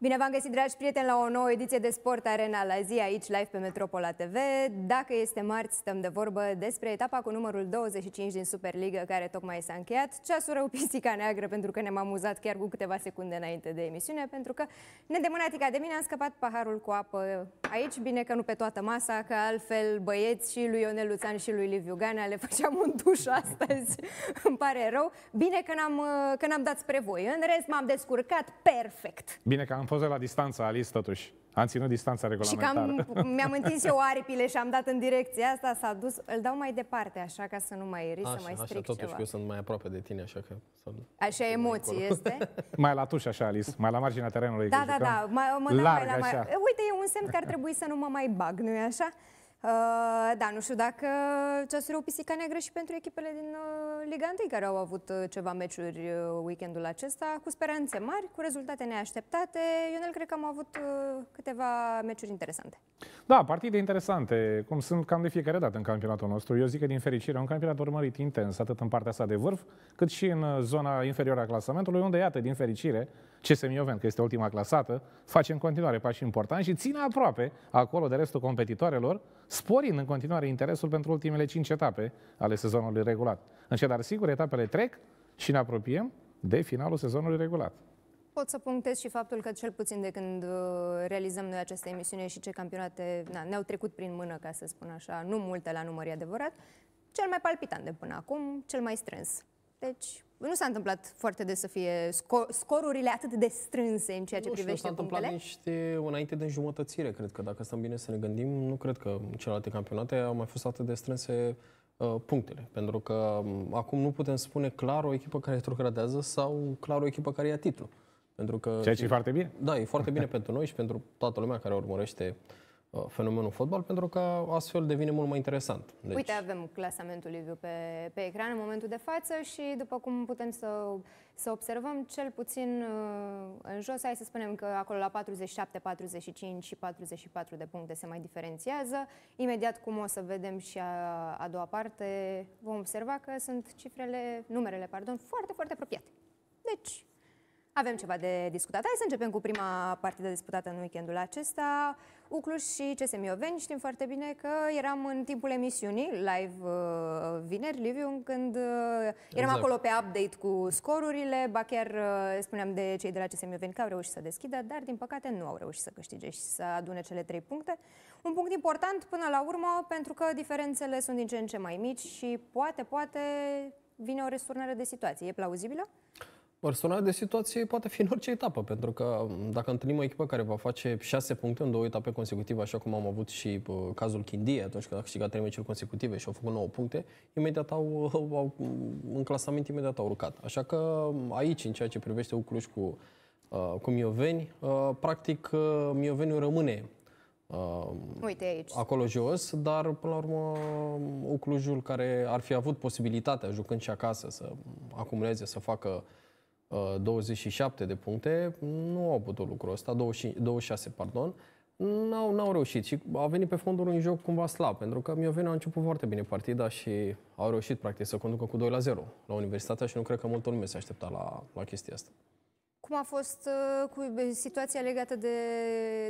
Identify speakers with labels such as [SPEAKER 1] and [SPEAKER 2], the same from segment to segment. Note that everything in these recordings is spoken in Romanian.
[SPEAKER 1] Bine v-am găsit, dragi prieteni, la o nouă ediție de Sport Arena la zi, aici live pe Metropola TV. Dacă este marți, stăm de vorbă despre etapa cu numărul 25 din Superliga, care tocmai s-a încheiat. Ceasură o pisica neagră, pentru că ne-am amuzat chiar cu câteva secunde înainte de emisiune, pentru că nedemânatica de mine a scăpat paharul cu apă aici. Bine că nu pe toată masa, că altfel băieți și lui Ionel Luțan și lui Liviu Ganea le făceam un duș astăzi. Îmi pare rău. Bine că n-am, că n-am dat spre voi. În rest, m-am descurcat perfect.
[SPEAKER 2] Bine că am fost de la distanță, Alice, totuși. Am ținut distanța regulamentară. Și cam mi-am întins eu
[SPEAKER 1] aripile și am dat în direcția asta, s-a dus. Îl dau mai departe, așa, ca să nu mai risc, să mai stric așa, totuși ceva. eu sunt
[SPEAKER 2] mai aproape de tine, așa că...
[SPEAKER 1] Așa emoții este.
[SPEAKER 2] mai la tuș, așa, Alice, mai la marginea terenului. Da, da, da, mă, mă larg, mai la... Așa. Uite,
[SPEAKER 1] e un semn că ar trebui să nu mă mai bag, nu-i așa? Uh, da, nu știu dacă ceasul o pisica neagră și pentru echipele din uh, Liga 1 care au avut uh, ceva meciuri uh, weekendul acesta, cu speranțe mari, cu rezultate neașteptate. Ionel, cred că am avut uh, câteva meciuri interesante.
[SPEAKER 2] Da, partide interesante, cum sunt cam de fiecare dată în campionatul nostru. Eu zic că, din fericire, un campionat urmărit intens, atât în partea sa de vârf, cât și în uh, zona inferioară a clasamentului, unde, iată, din fericire, CSM Ioven, că este ultima clasată, face în continuare pași importanti și ține aproape acolo de restul competitoarelor, sporind în continuare interesul pentru ultimele cinci etape ale sezonului regulat. În ce dar sigur, etapele trec și ne apropiem de finalul sezonului regulat.
[SPEAKER 1] Pot să punctez și faptul că cel puțin de când uh, realizăm noi aceste emisiune și ce campionate na, ne-au trecut prin mână, ca să spun așa, nu multe la număr, e adevărat, cel mai palpitant de până acum, cel mai strâns. Deci, nu s-a întâmplat foarte des să fie sco- scorurile atât de strânse în ceea ce nu știu, privește Nu s-a întâmplat
[SPEAKER 3] niște înainte de înjumătățire, cred că. Dacă stăm bine să ne gândim, nu cred că celelalte campionate au mai fost atât de strânse uh, punctele. Pentru că um, acum nu putem spune clar o echipă care retrogradează sau clar o echipă care ia titlul. Pentru că, Ceea ce e foarte bine. Da, e foarte bine pentru noi și pentru toată lumea care urmărește uh, fenomenul fotbal, pentru că astfel devine mult mai interesant. Deci... Uite,
[SPEAKER 1] avem clasamentul Liviu pe, pe ecran în momentul de față și după cum putem să, să observăm, cel puțin uh, în jos, hai să spunem că acolo la 47, 45 și 44 de puncte se mai diferențiază. Imediat cum o să vedem și a, a doua parte, vom observa că sunt cifrele, numerele, pardon, foarte, foarte apropiate. Deci, avem ceva de discutat. Hai să începem cu prima partidă disputată în weekendul acesta. Ucluș și CSM Ioveni. Știm foarte bine că eram în timpul emisiunii live uh, vineri, Liviu, când uh, eram exact. acolo pe update cu scorurile. Ba chiar uh, spuneam de cei de la CSM Ioveni că au reușit să deschidă, dar din păcate nu au reușit să câștige și să adune cele trei puncte. Un punct important până la urmă, pentru că diferențele sunt din ce în ce mai mici și poate, poate vine o resturnare de situație. E plauzibilă?
[SPEAKER 3] Personal de situație poate fi în orice etapă, pentru că mm, dacă întâlnim o echipă care va face 6 puncte în două etape consecutive, așa cum am avut și cazul Chindie, atunci când a câștigat trei meciuri consecutive și au făcut 9 puncte, imediat au, au în clasament imediat au urcat. Așa că mm, aici, în ceea ce privește Ucluș cu, uh, cu Mioveni, uh, practic uh, Mioveni rămâne
[SPEAKER 1] Uite aici. acolo
[SPEAKER 3] jos, dar până la urmă mm, Uclujul care ar fi avut posibilitatea, jucând și acasă, să acumuleze, să facă 27 uh, de puncte, nu au putut lucrul ăsta, 25, 26, pardon, n-au, n-au reușit și a venit pe fondul un joc cumva slab, pentru că Mioveni a început foarte bine partida și au reușit practic să conducă cu 2 la 0 la Universitatea și nu cred că multă lume se aștepta la, la chestia asta.
[SPEAKER 1] Cum a fost uh, cu uh, situația legată de,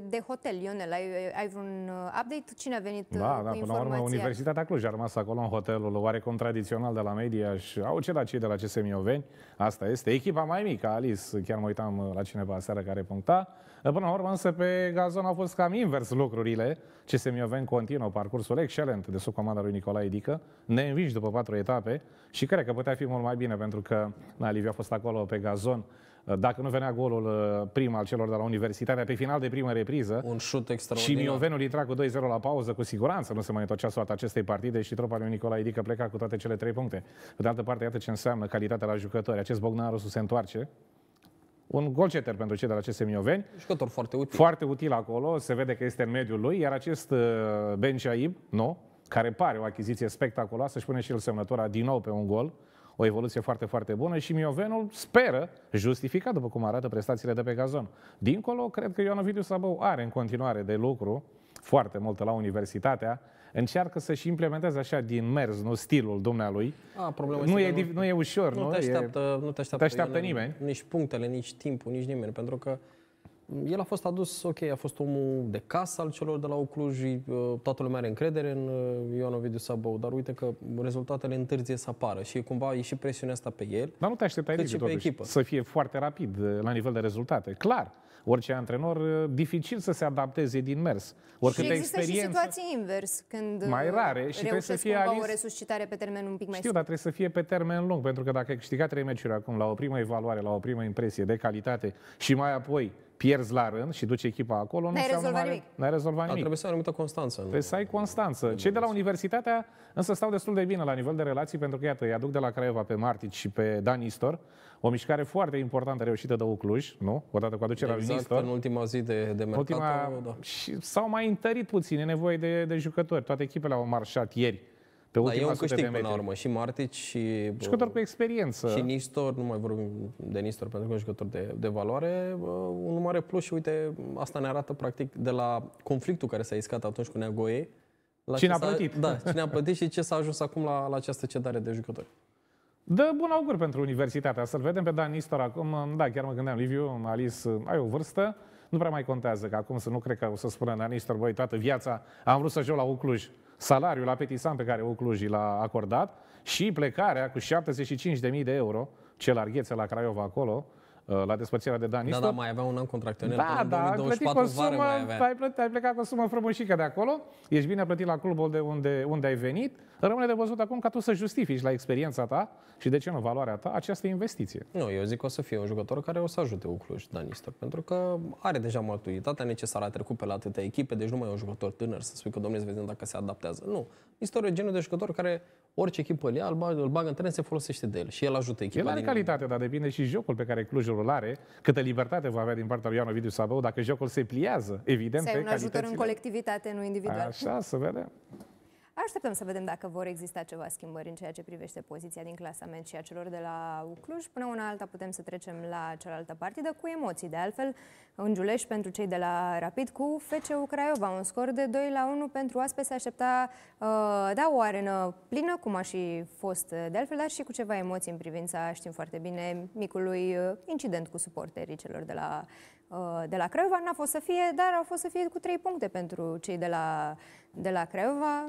[SPEAKER 1] de hotel, Ionel? Ai, ai vreun uh, update? Cine a venit da, cu da, până la urmă, Universitatea
[SPEAKER 2] Cluj a rămas acolo în hotelul oarecum tradițional de la media și au cedat cei de la CSM Ioveni. Asta este. Echipa mai mică, Alice, chiar mă uitam la cineva seara care puncta. Până la urmă, însă, pe gazon au fost cam invers lucrurile. CSM Ioveni continuă parcursul excelent de sub comanda lui Nicolae Dică. Ne după patru etape și cred că putea fi mult mai bine pentru că na, Liviu a fost acolo pe gazon Eh, dacă nu venea golul eh, prim al celor de la Universitatea, pe final de primă repriză, un șut extraordinar. Și Miovenul intra cu 2-0 la pauză, cu siguranță nu se mai întorcea soarta acestei partide și tropa lui Nicolae Dică pleca cu toate cele trei puncte. Pe de altă parte, iată ce înseamnă calitatea la jucători. Acest Bogdan Rosu se întoarce, un golceter pentru cei de la CSM Mioveni. Jucător foarte util. Foarte util acolo, se vede că este în mediul lui, iar acest eh, Ben Chaib, nu, care pare o achiziție spectaculoasă, își pune și el semnătura din nou pe un gol o evoluție foarte, foarte bună și Miovenul speră, justificat după cum arată prestațiile de pe gazon. Dincolo, cred că Ioan Ovidiu Sabău are în continuare de lucru, foarte mult la universitatea, încearcă să-și implementeze așa din mers, nu stilul dumnealui.
[SPEAKER 3] A, problema nu, e, nu, nu e ușor, nu? Nu te așteaptă, e, nu te așteaptă, te așteaptă nimeni. Nici punctele, nici timpul, nici nimeni, pentru că el a fost adus, ok, a fost omul de casă al celor de la Ocluj, uh, toată lumea are încredere în uh, Ioan Ovidiu Sabău, dar uite că rezultatele întârzie să apară și cumva e și presiunea asta pe el. Dar nu te așteptai
[SPEAKER 2] nici, pe echipă. să fie foarte rapid uh, la nivel de rezultate. Clar, orice antrenor, dificil să se adapteze din mers. Oricât și există experiență,
[SPEAKER 1] și situații invers, când mai rare și trebuie să fie ales... o resuscitare pe termen un pic mai Știu, dar
[SPEAKER 2] trebuie să fie pe termen lung, pentru că dacă ai câștigat trei meciuri acum la o primă evaluare, la o primă impresie de calitate și mai apoi pierzi la rând și duci echipa acolo, nu înseamnă mare... Nu N-ai rezolvat nimic. A, trebuie să ai anumită constanță. Trebuie să ai constanță. Cei de la universitatea însă stau destul de bine la nivel de relații, pentru că iată, îi aduc de la Craiova pe Martic și pe Dan Istor, o mișcare foarte importantă reușită de Ucluj, nu? Odată cu aducerea exact, lui Nistor. în ultima zi de, de mercat. ultima... da. Și s-au mai întărit puțin, e nevoie de, de jucători. Toate
[SPEAKER 3] echipele au marșat ieri
[SPEAKER 2] pe da, eu un câștig până la urmă.
[SPEAKER 3] Și Martic și... jucător cu experiență. Și Nistor, nu mai vorbim de Nistor pentru că e jucător de, de valoare. Un mare plus și uite, asta ne arată practic de la conflictul care s-a iscat atunci cu Neagoe. La cine a plătit. Da, cine a plătit și ce s-a ajuns acum la, la această cedare de jucători. Dă bun
[SPEAKER 2] augur pentru universitatea. Să-l vedem pe Dan Nistor acum. Da, chiar mă gândeam, Liviu, Alice, ai o vârstă. Nu prea mai contează, că acum să nu cred că o să spună Dan Nistor, băi, toată viața am vrut să joc la Ucluj salariul la Petisan pe care Ocluj l-a acordat și plecarea cu 75.000 de euro, ce largheță la Craiova acolo, uh, la despărțirea de Dani. Da, da, mai
[SPEAKER 3] avea un an contractual.
[SPEAKER 2] Da, da, ai plătit cu o sumă, ai, plătit, ai plecat cu o sumă frumoșică de acolo, ești bine plătit la clubul de unde, unde ai venit, Rămâne de văzut acum ca tu să justifici la experiența ta și de ce nu valoarea
[SPEAKER 3] ta această investiție. Nu, eu zic că o să fie un jucător care o să ajute Ucluj Danistor, pentru că are deja maturitatea necesară, a trecut pe la atâtea echipe, deci nu mai e un jucător tânăr să spui că domnule, să vedem dacă se adaptează. Nu. Istorie genul de jucător care orice echipă îl ia, îl bagă, îl bagă în teren, se folosește de el și el
[SPEAKER 2] ajută echipa. El are calitate, dar depinde și jocul pe care Clujul îl are, câtă libertate va avea din partea lui Ioan Ovidiu Sabău, dacă jocul se pliază, evident, să pe un ajutor în
[SPEAKER 1] colectivitate, nu individual. Așa, să vedem. Așteptăm să vedem dacă vor exista ceva schimbări în ceea ce privește poziția din clasament și a celor de la Cluj. Până una alta putem să trecem la cealaltă partidă cu emoții. De altfel, în Giuleș, pentru cei de la Rapid cu FCU Craiova, un scor de 2 la 1 pentru Aspe se aștepta uh, da, o arenă plină, cum a și fost uh, de altfel, dar și cu ceva emoții în privința, știm foarte bine, micului uh, incident cu suporterii celor de la de la Craiova. N-a fost să fie, dar au fost să fie cu trei puncte pentru cei de la, de la Craiova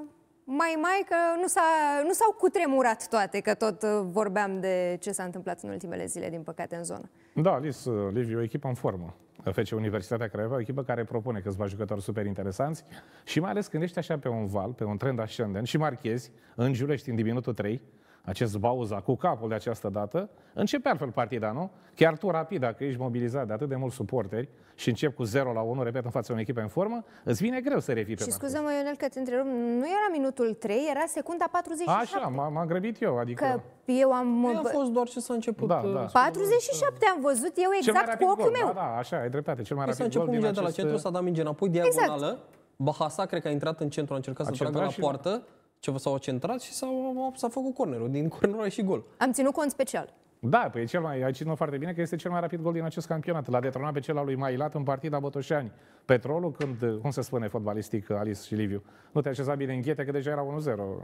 [SPEAKER 1] mai mai că nu, s-a, nu s-au cutremurat toate, că tot uh, vorbeam de ce s-a întâmplat în ultimele zile, din păcate, în zonă.
[SPEAKER 2] Da, Liz, uh, Liviu, o echipă în formă. FC Universitatea Craiova, o echipă care propune câțiva jucători super interesanți și mai ales când ești așa pe un val, pe un trend ascendent și marchezi în Giulești, în diminutul 3, acest bauza cu capul de această dată, începe altfel partida, nu? Chiar tu rapid, dacă ești mobilizat de atât de mulți suporteri și încep cu 0 la 1, repet, în fața unei echipe în formă, îți vine greu să revii pe Și scuză
[SPEAKER 1] mă Ionel că te întrerup, nu era minutul 3, era secunda 47. Așa,
[SPEAKER 2] m-am grăbit eu, adică...
[SPEAKER 1] Că eu am... Nu a fost
[SPEAKER 3] doar ce s-a început. Da, uh, da.
[SPEAKER 1] 47 am văzut eu exact cu ochiul meu. Da,
[SPEAKER 3] da, așa, ai dreptate, cel mai păi rapid S-a început mingea acest... de la centru, s-a dat mingea înapoi, exact. diagonală. Exact. Bahasa, cred că a intrat în centru, a încercat să tragă la poartă ce s-au centrat și s-au, s-a făcut cornerul. Din cornerul și gol.
[SPEAKER 1] Am ținut cont special.
[SPEAKER 2] Da, păi cel mai, ai citit foarte bine că este cel mai rapid gol din acest campionat. L-a detronat pe cel al lui Mailat în partida Botoșani. Petrolul, când, cum se spune fotbalistic, Alice și Liviu, nu te așeza bine în ghete, că deja era 1-0.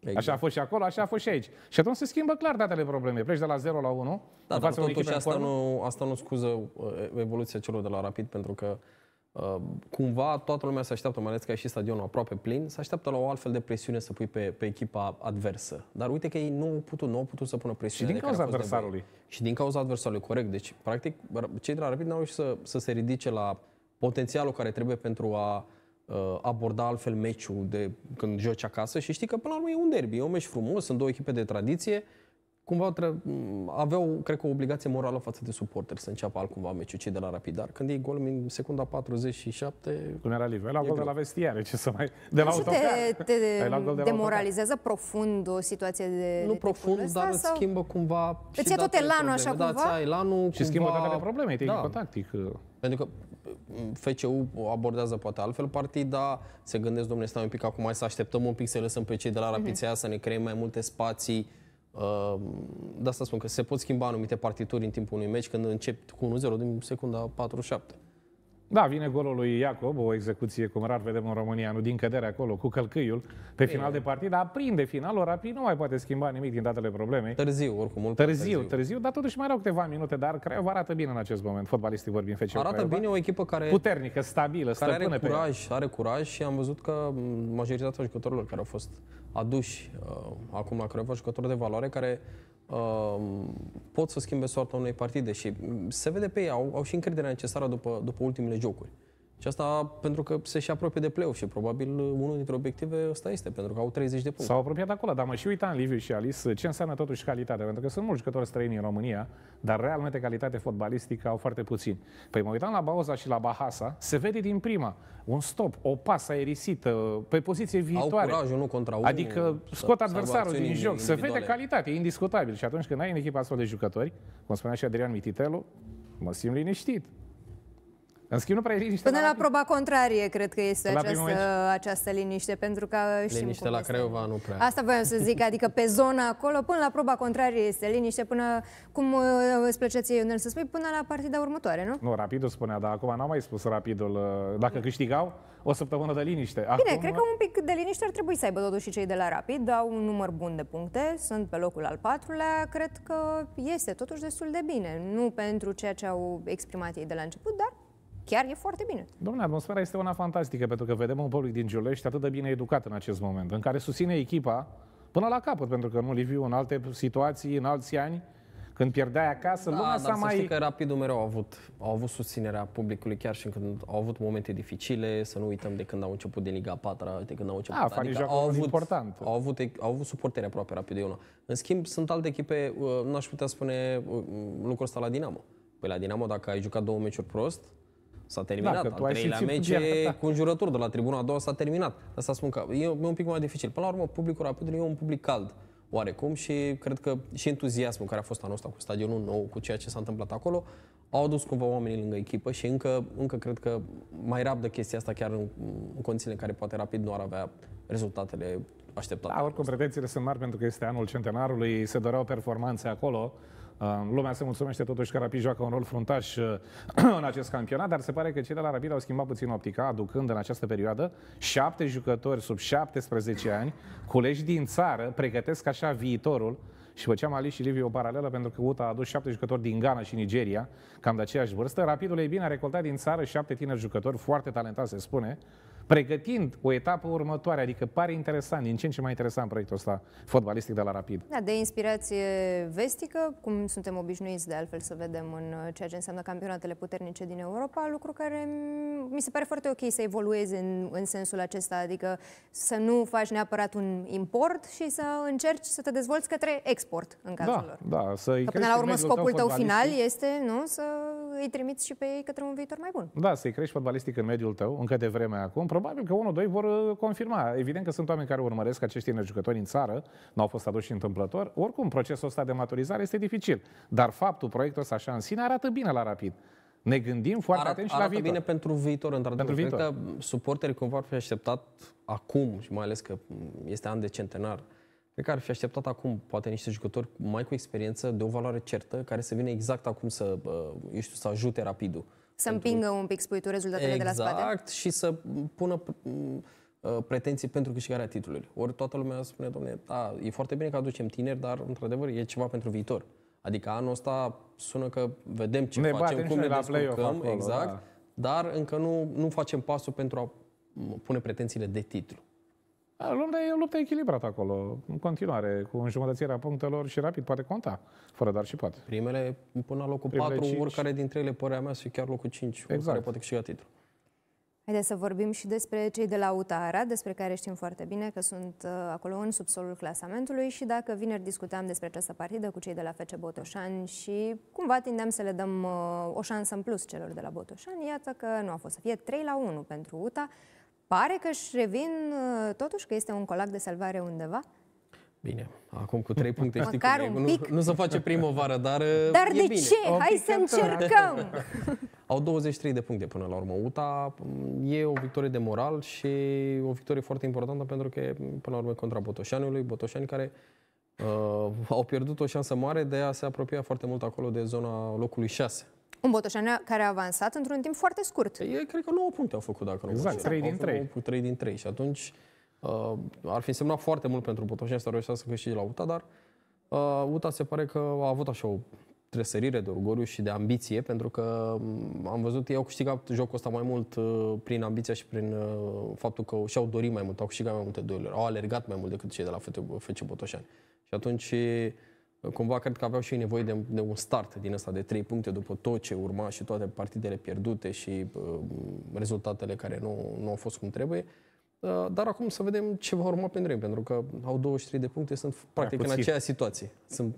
[SPEAKER 2] Exact. Așa a fost și acolo, așa a fost și aici. Și atunci se schimbă clar datele problemei.
[SPEAKER 3] Pleci de la 0 la 1. Da, da dar totuși asta nu, asta nu scuză uh, evoluția celor de la Rapid, pentru că Uh, cumva toată lumea se așteaptă, mai ales că și stadionul aproape plin, se așteaptă la o altfel de presiune să pui pe, pe echipa adversă. Dar uite că ei nu au putut, nu au putut să pună presiune. Și din cauza adversarului. Și din cauza adversarului, corect. Deci, practic, cei de la Rapid n-au reușit să, să se ridice la potențialul care trebuie pentru a uh, aborda altfel meciul de când joci acasă și știi că până la urmă e un derby, e un meci frumos, sunt două echipe de tradiție, uh, cumva aveau, cred că, o obligație morală față de suporteri să înceapă altcumva meciul, cei de la Rapid. Dar Când e gol în secunda 47... Cum era liber? La gol de la vestiare, ce să mai... De la
[SPEAKER 2] deci te, te de demoralizează
[SPEAKER 1] profund o situație de... Nu de profund, ăsta, dar îți schimbă
[SPEAKER 3] cumva... Îți ia tot elanul așa da, cumva? Da, elanul, și cumva... schimbă toate probleme, tehnică, da. tactic. Pentru că FCU abordează poate altfel partida, se gândesc, domnule, stai un pic acum, hai să așteptăm un pic să lăsăm pe cei de la Rapid mm-hmm. să ne creăm mai multe spații, de asta spun că se pot schimba anumite partituri în timpul unui meci când începi cu 1-0 din secunda 47. Da, vine golul lui Iacob, o execuție cum rar vedem în România, nu din cădere acolo, cu călcâiul
[SPEAKER 2] pe final Bine. de partidă, prinde finalul, rapid nu mai poate schimba nimic din datele problemei. Târziu, oricum, mult târziu, târziu, târziu, dar totuși mai erau câteva minute, dar Craiova arată bine în acest moment, fotbalistii vorbim fece. Arată Craiova. bine o
[SPEAKER 3] echipă care puternică, stabilă, care are curaj, pe are curaj și am văzut că majoritatea jucătorilor care au fost aduși uh, acum la Craiova jucători de valoare care uh, pot să schimbe soarta unei partide și se vede pe ei, au, au și încrederea necesară după, după ultimele jocuri. Și asta pentru că se și apropie de play și probabil unul dintre obiective ăsta este, pentru că au 30 de puncte. S-au apropiat acolo, dar mă și uitam, Liviu și Alice, ce înseamnă totuși calitatea, pentru că sunt
[SPEAKER 2] mulți jucători străini în România, dar realmente calitate fotbalistică au foarte puțin. Păi mă uitam la Bauza și la Bahasa, se vede din prima un stop, o pasă aerisită, pe poziție viitoare. Au curajul, nu contra unul, Adică scot adversarul din joc, se vede calitate, e indiscutabil. Și atunci când ai în echipa astfel de jucători, cum spunea și Adrian Mititelu, mă simt liniștit.
[SPEAKER 3] În schimb, nu prea e liniște. Până la, la
[SPEAKER 1] proba contrarie, cred că este această, această liniște, pentru că știm Liniște cum la este. nu prea. Asta voiam să zic, adică pe zona acolo, până la proba contrarie este liniște, până, cum uh, îți place ție, Ionel, să spui, până la partida următoare, nu?
[SPEAKER 2] Nu, Rapidul spunea, dar acum n-am mai spus Rapidul. Uh, dacă câștigau, o săptămână de liniște. Acum... Bine, cred că
[SPEAKER 1] un pic de liniște ar trebui să aibă totuși cei de la Rapid, au un număr bun de puncte, sunt pe locul al patrulea, cred că este totuși destul de bine. Nu pentru ceea ce au exprimat ei de la început, dar chiar e foarte bine.
[SPEAKER 2] Domnule, atmosfera este una fantastică, pentru că vedem un public din Giulești atât de bine educat în acest moment, în care susține echipa până la capăt, pentru că nu, Liviu, în alte situații, în alți ani,
[SPEAKER 3] când pierdeai acasă, da, lumea s-a mai... Știi că rapidul mereu au avut, au avut susținerea publicului chiar și când au avut momente dificile, să nu uităm de când au început de Liga 4, de când au început... Da, adică au avut, important. Au avut, au avut suportere aproape rapid de una. În schimb, sunt alte echipe, uh, n-aș putea spune uh, lucrul ăsta la Dinamo. Păi la Dinamo, dacă ai jucat două meciuri prost, S-a da, terminat. Da, Al treilea meci cu un jurător de la tribuna a doua s-a terminat. Asta spun că e un pic mai dificil. Până la urmă, publicul rapid e un public cald oarecum și cred că și entuziasmul care a fost anul ăsta cu stadionul nou, cu ceea ce s-a întâmplat acolo, au adus cumva oamenii lângă echipă și încă, încă cred că mai rabdă chestia asta chiar în, în condițiile în care poate rapid nu ar avea
[SPEAKER 2] rezultatele așteptate. Da, oricum, pretențiile sunt mari pentru că este anul centenarului, se doreau performanțe acolo. Uh, lumea se mulțumește totuși că Rapid joacă un rol fruntaș uh, în acest campionat, dar se pare că cei de la Rapid au schimbat puțin optica, aducând în această perioadă șapte jucători sub 17 ani, colegi din țară, pregătesc așa viitorul și făceam Ali și Liviu o paralelă pentru că UTA a adus șapte jucători din Ghana și Nigeria, cam de aceeași vârstă. Rapidul ei bine a recoltat din țară șapte tineri jucători foarte talentați, se spune, pregătind o etapă următoare. Adică pare interesant, din ce în ce mai interesant proiectul ăsta fotbalistic de la Rapid.
[SPEAKER 1] Da, de inspirație vestică, cum suntem obișnuiți de altfel să vedem în uh, ceea ce înseamnă campionatele puternice din Europa, lucru care mi se pare foarte ok să evolueze în, în sensul acesta, adică să nu faci neapărat un import și să încerci să te dezvolți către export în cazul da, lor.
[SPEAKER 2] Da, să Până la urmă, scopul tău final
[SPEAKER 1] este nu, să îi trimiți și pe ei către un viitor mai bun.
[SPEAKER 2] Da, să-i crești fotbalistic în mediul tău, încă de vreme acum, probabil că unul, doi vor uh, confirma. Evident că sunt oameni care urmăresc acești tineri jucători în țară, n-au fost aduși întâmplător. Oricum, procesul ăsta de maturizare este dificil. Dar faptul, proiectul ăsta așa în sine, arată bine la rapid ne gândim foarte Arat, atent și la viitor. bine
[SPEAKER 3] pentru viitor, într-adevăr. Pentru viitor. Cred că suporterii cum vor fi așteptat acum, și mai ales că este an de centenar, Cred că ar fi așteptat acum poate niște jucători mai cu experiență, de o valoare certă, care să vină exact acum să, uh, eu știu, să ajute rapidul.
[SPEAKER 1] Să pentru... împingă un pic, spui tu, rezultatele exact, de la spate. Exact,
[SPEAKER 3] și să pună uh, pretenții pentru câștigarea titlului. Ori toată lumea spune, domne, da, e foarte bine că aducem tineri, dar, într-adevăr, e ceva pentru viitor. Adică anul ăsta sună că vedem ce ne facem, cum ne descurcăm, exact, da. dar încă nu, nu facem pasul pentru a pune pretențiile de titlu. A,
[SPEAKER 2] lupta e o luptă echilibrată acolo, în continuare, cu înjumătățirea punctelor și rapid poate conta,
[SPEAKER 3] fără dar și poate. Primele până la locul Primele 4, 5. oricare dintre ele, părea mea, și chiar locul 5, exact. care poate
[SPEAKER 1] câștiga titlul. Haideți să vorbim și despre cei de la UTA Arad, despre care știm foarte bine că sunt uh, acolo în subsolul clasamentului și dacă vineri discutam despre această partidă cu cei de la FC Botoșani și cumva tindeam să le dăm uh, o șansă în plus celor de la Botoșani, iată că nu a fost să fie 3 la 1 pentru UTA, pare că își revin uh, totuși că este un colac de salvare undeva?
[SPEAKER 3] Bine, acum cu trei puncte știi Măcar cum un pic. Nu, nu se face primăvară, dar uh, Dar e de bine. ce? O Hai să încercăm! Au 23 de puncte până la urmă. UTA mm, e o victorie de moral și o victorie foarte importantă pentru că până la urmă contra Botoșanului, Botoșani care uh, au pierdut o șansă mare de a se apropia foarte mult acolo de zona locului 6
[SPEAKER 1] un Botoșan care a avansat într-un timp foarte scurt. E, cred că 9 puncte au
[SPEAKER 3] făcut, dacă nu Exact, 3 din 3. 3 din 3 și atunci uh, ar fi însemnat foarte mult pentru Botoșan să reușească să câștige la UTA, dar uh, UTA se pare că a avut așa o tresărire de orgoliu și de ambiție, pentru că mm, am văzut ei au câștigat jocul ăsta mai mult uh, prin ambiția și prin uh, faptul că și-au dorit mai mult, au câștigat mai multe dueluri, au alergat mai mult decât cei de la FC Botoșani. Și atunci cumva cred că aveau și ei nevoie de, de un start din ăsta de trei puncte după tot ce urma și toate partidele pierdute și uh, rezultatele care nu, nu au fost cum trebuie. Uh, dar acum să vedem ce va urma pentru ei, pentru că au 23 de puncte, sunt practic în aceeași situație. Sunt,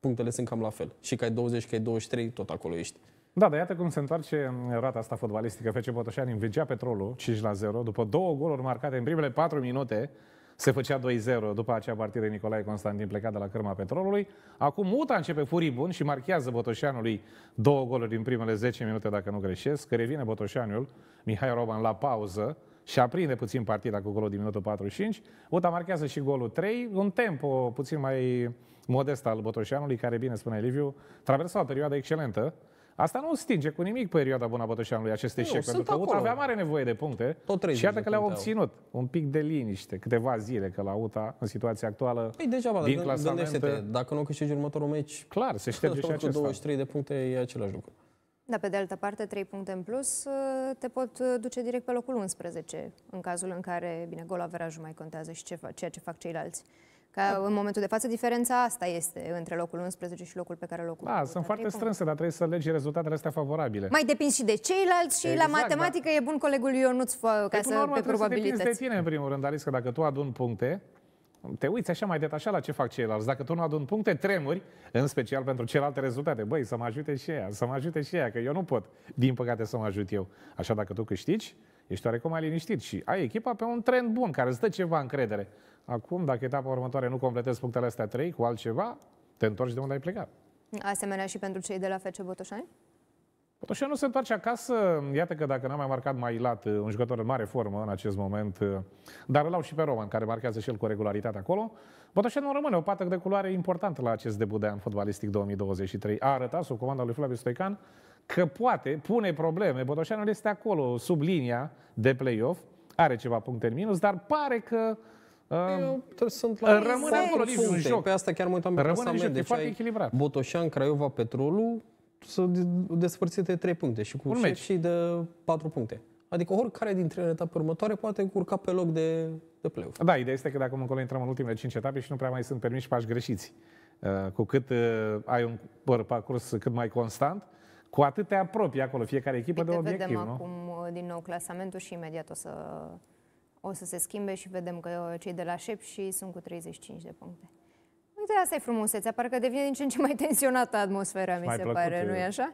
[SPEAKER 3] punctele sunt cam la fel. Și că ai 20, că ai 23, tot acolo ești.
[SPEAKER 2] Da, dar iată cum se întoarce rata asta fotbalistică. FC Botoșani învingea petrolul 5 la 0 după două goluri marcate în primele 4 minute se făcea 2-0 după acea partidă Nicolae Constantin plecat de la Cărma Petrolului. Acum Muta începe furibun și marchează Botoșanului două goluri din primele 10 minute, dacă nu greșesc. Revine Botoșanul, Mihai Roban la pauză și aprinde puțin partida cu golul din minutul 45. Muta marchează și golul 3, un tempo puțin mai modest al Botoșanului, care, bine spune Liviu, traversa o perioadă excelentă Asta nu stinge cu nimic perioada bună Bătășanului acest eșec, pentru că UTA avea mare nevoie de puncte Tot și iată că le-a obținut. Au. Un pic de liniște, câteva zile, că la UTA, în situația actuală, păi, degeaba, din clasament...
[SPEAKER 3] Dacă nu câștigi următorul meci, clar, se șterge și acesta. 23 de puncte e același lucru.
[SPEAKER 1] Dar pe de altă parte, 3 puncte în plus te pot duce direct pe locul 11, în cazul în care, bine, gol averajul mai contează și ce, ceea ce fac ceilalți. Că da. în momentul de față diferența asta este între locul 11 și locul pe care locul. Da,
[SPEAKER 2] sunt foarte strânse, dar trebuie să legi rezultatele astea favorabile. Mai
[SPEAKER 1] depinzi și de ceilalți și exact, la da. matematică da. e bun colegul Ionuț fă, ca păi, să pe probabilități. Să de tine
[SPEAKER 2] în primul rând, Alice, că dacă tu adun puncte, te uiți așa mai detașat la ce fac ceilalți. Dacă tu nu adun puncte, tremuri, în special pentru celelalte rezultate. Băi, să mă ajute și ea, să mă ajute și ea, că eu nu pot, din păcate, să mă ajut eu. Așa, dacă tu câștigi, ești oarecum mai liniștit și ai echipa pe un trend bun, care îți dă ceva încredere. Acum, dacă etapa următoare nu completezi punctele astea trei, cu altceva, te întorci de unde ai plecat.
[SPEAKER 1] Asemenea și pentru cei de la FC Botoșani?
[SPEAKER 2] Botoșani nu se întoarce acasă. Iată că dacă n-a mai marcat mai lat uh, un jucător în mare formă în acest moment, uh, dar îl au și pe Roman, care marchează și el cu regularitate acolo, Botoșani nu rămâne o pată de culoare importantă la acest debut de an fotbalistic 2023. A arătat sub comanda lui Flaviu Stoican că poate pune probleme. Botoșanul este acolo, sub linia de play-off, are ceva puncte în minus, dar pare că uh,
[SPEAKER 3] sunt la rămâne acolo joc. Pe asta chiar mă uitam pe rămâne joc, deci e foarte echilibrat. Botoșan, Craiova, Petrolul sunt despărțite de 3 puncte și cu și de 4 puncte. Adică oricare dintre în etapă următoare poate urca pe loc de, de play-off. Da,
[SPEAKER 2] ideea este că dacă încolo intrăm în ultimele 5 etape și nu prea mai sunt permiși pași greșiți. Uh, cu cât uh, ai un parcurs cât mai constant, cu atât te apropii acolo fiecare echipă de obiectiv. Vedem nu? acum
[SPEAKER 1] uh, din nou clasamentul și imediat o să o să se schimbe și vedem că cei de la șep și sunt cu 35 de puncte. Uite, asta e frumusețea, parcă devine din ce în ce mai tensionată atmosfera, mi mai se plăcut, pare, nu e așa?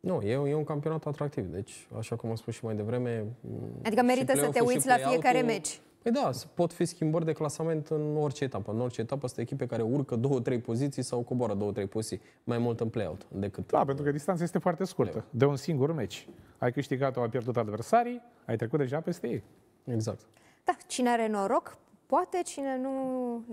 [SPEAKER 3] Nu, e, e un campionat atractiv, deci, așa cum am spus și mai devreme... Mm, adică merită să te uiți la fiecare meci. Păi da, pot fi schimbări de clasament în orice etapă. În orice etapă sunt echipe care urcă două, trei poziții sau coboară două, trei poziții. Mai mult în play-out decât... Da, pentru că distanța este foarte scurtă. De un singur meci. Ai
[SPEAKER 2] câștigat-o, ai pierdut adversarii, ai trecut deja peste ei. Exact.
[SPEAKER 1] Da, cine are noroc poate, cine nu,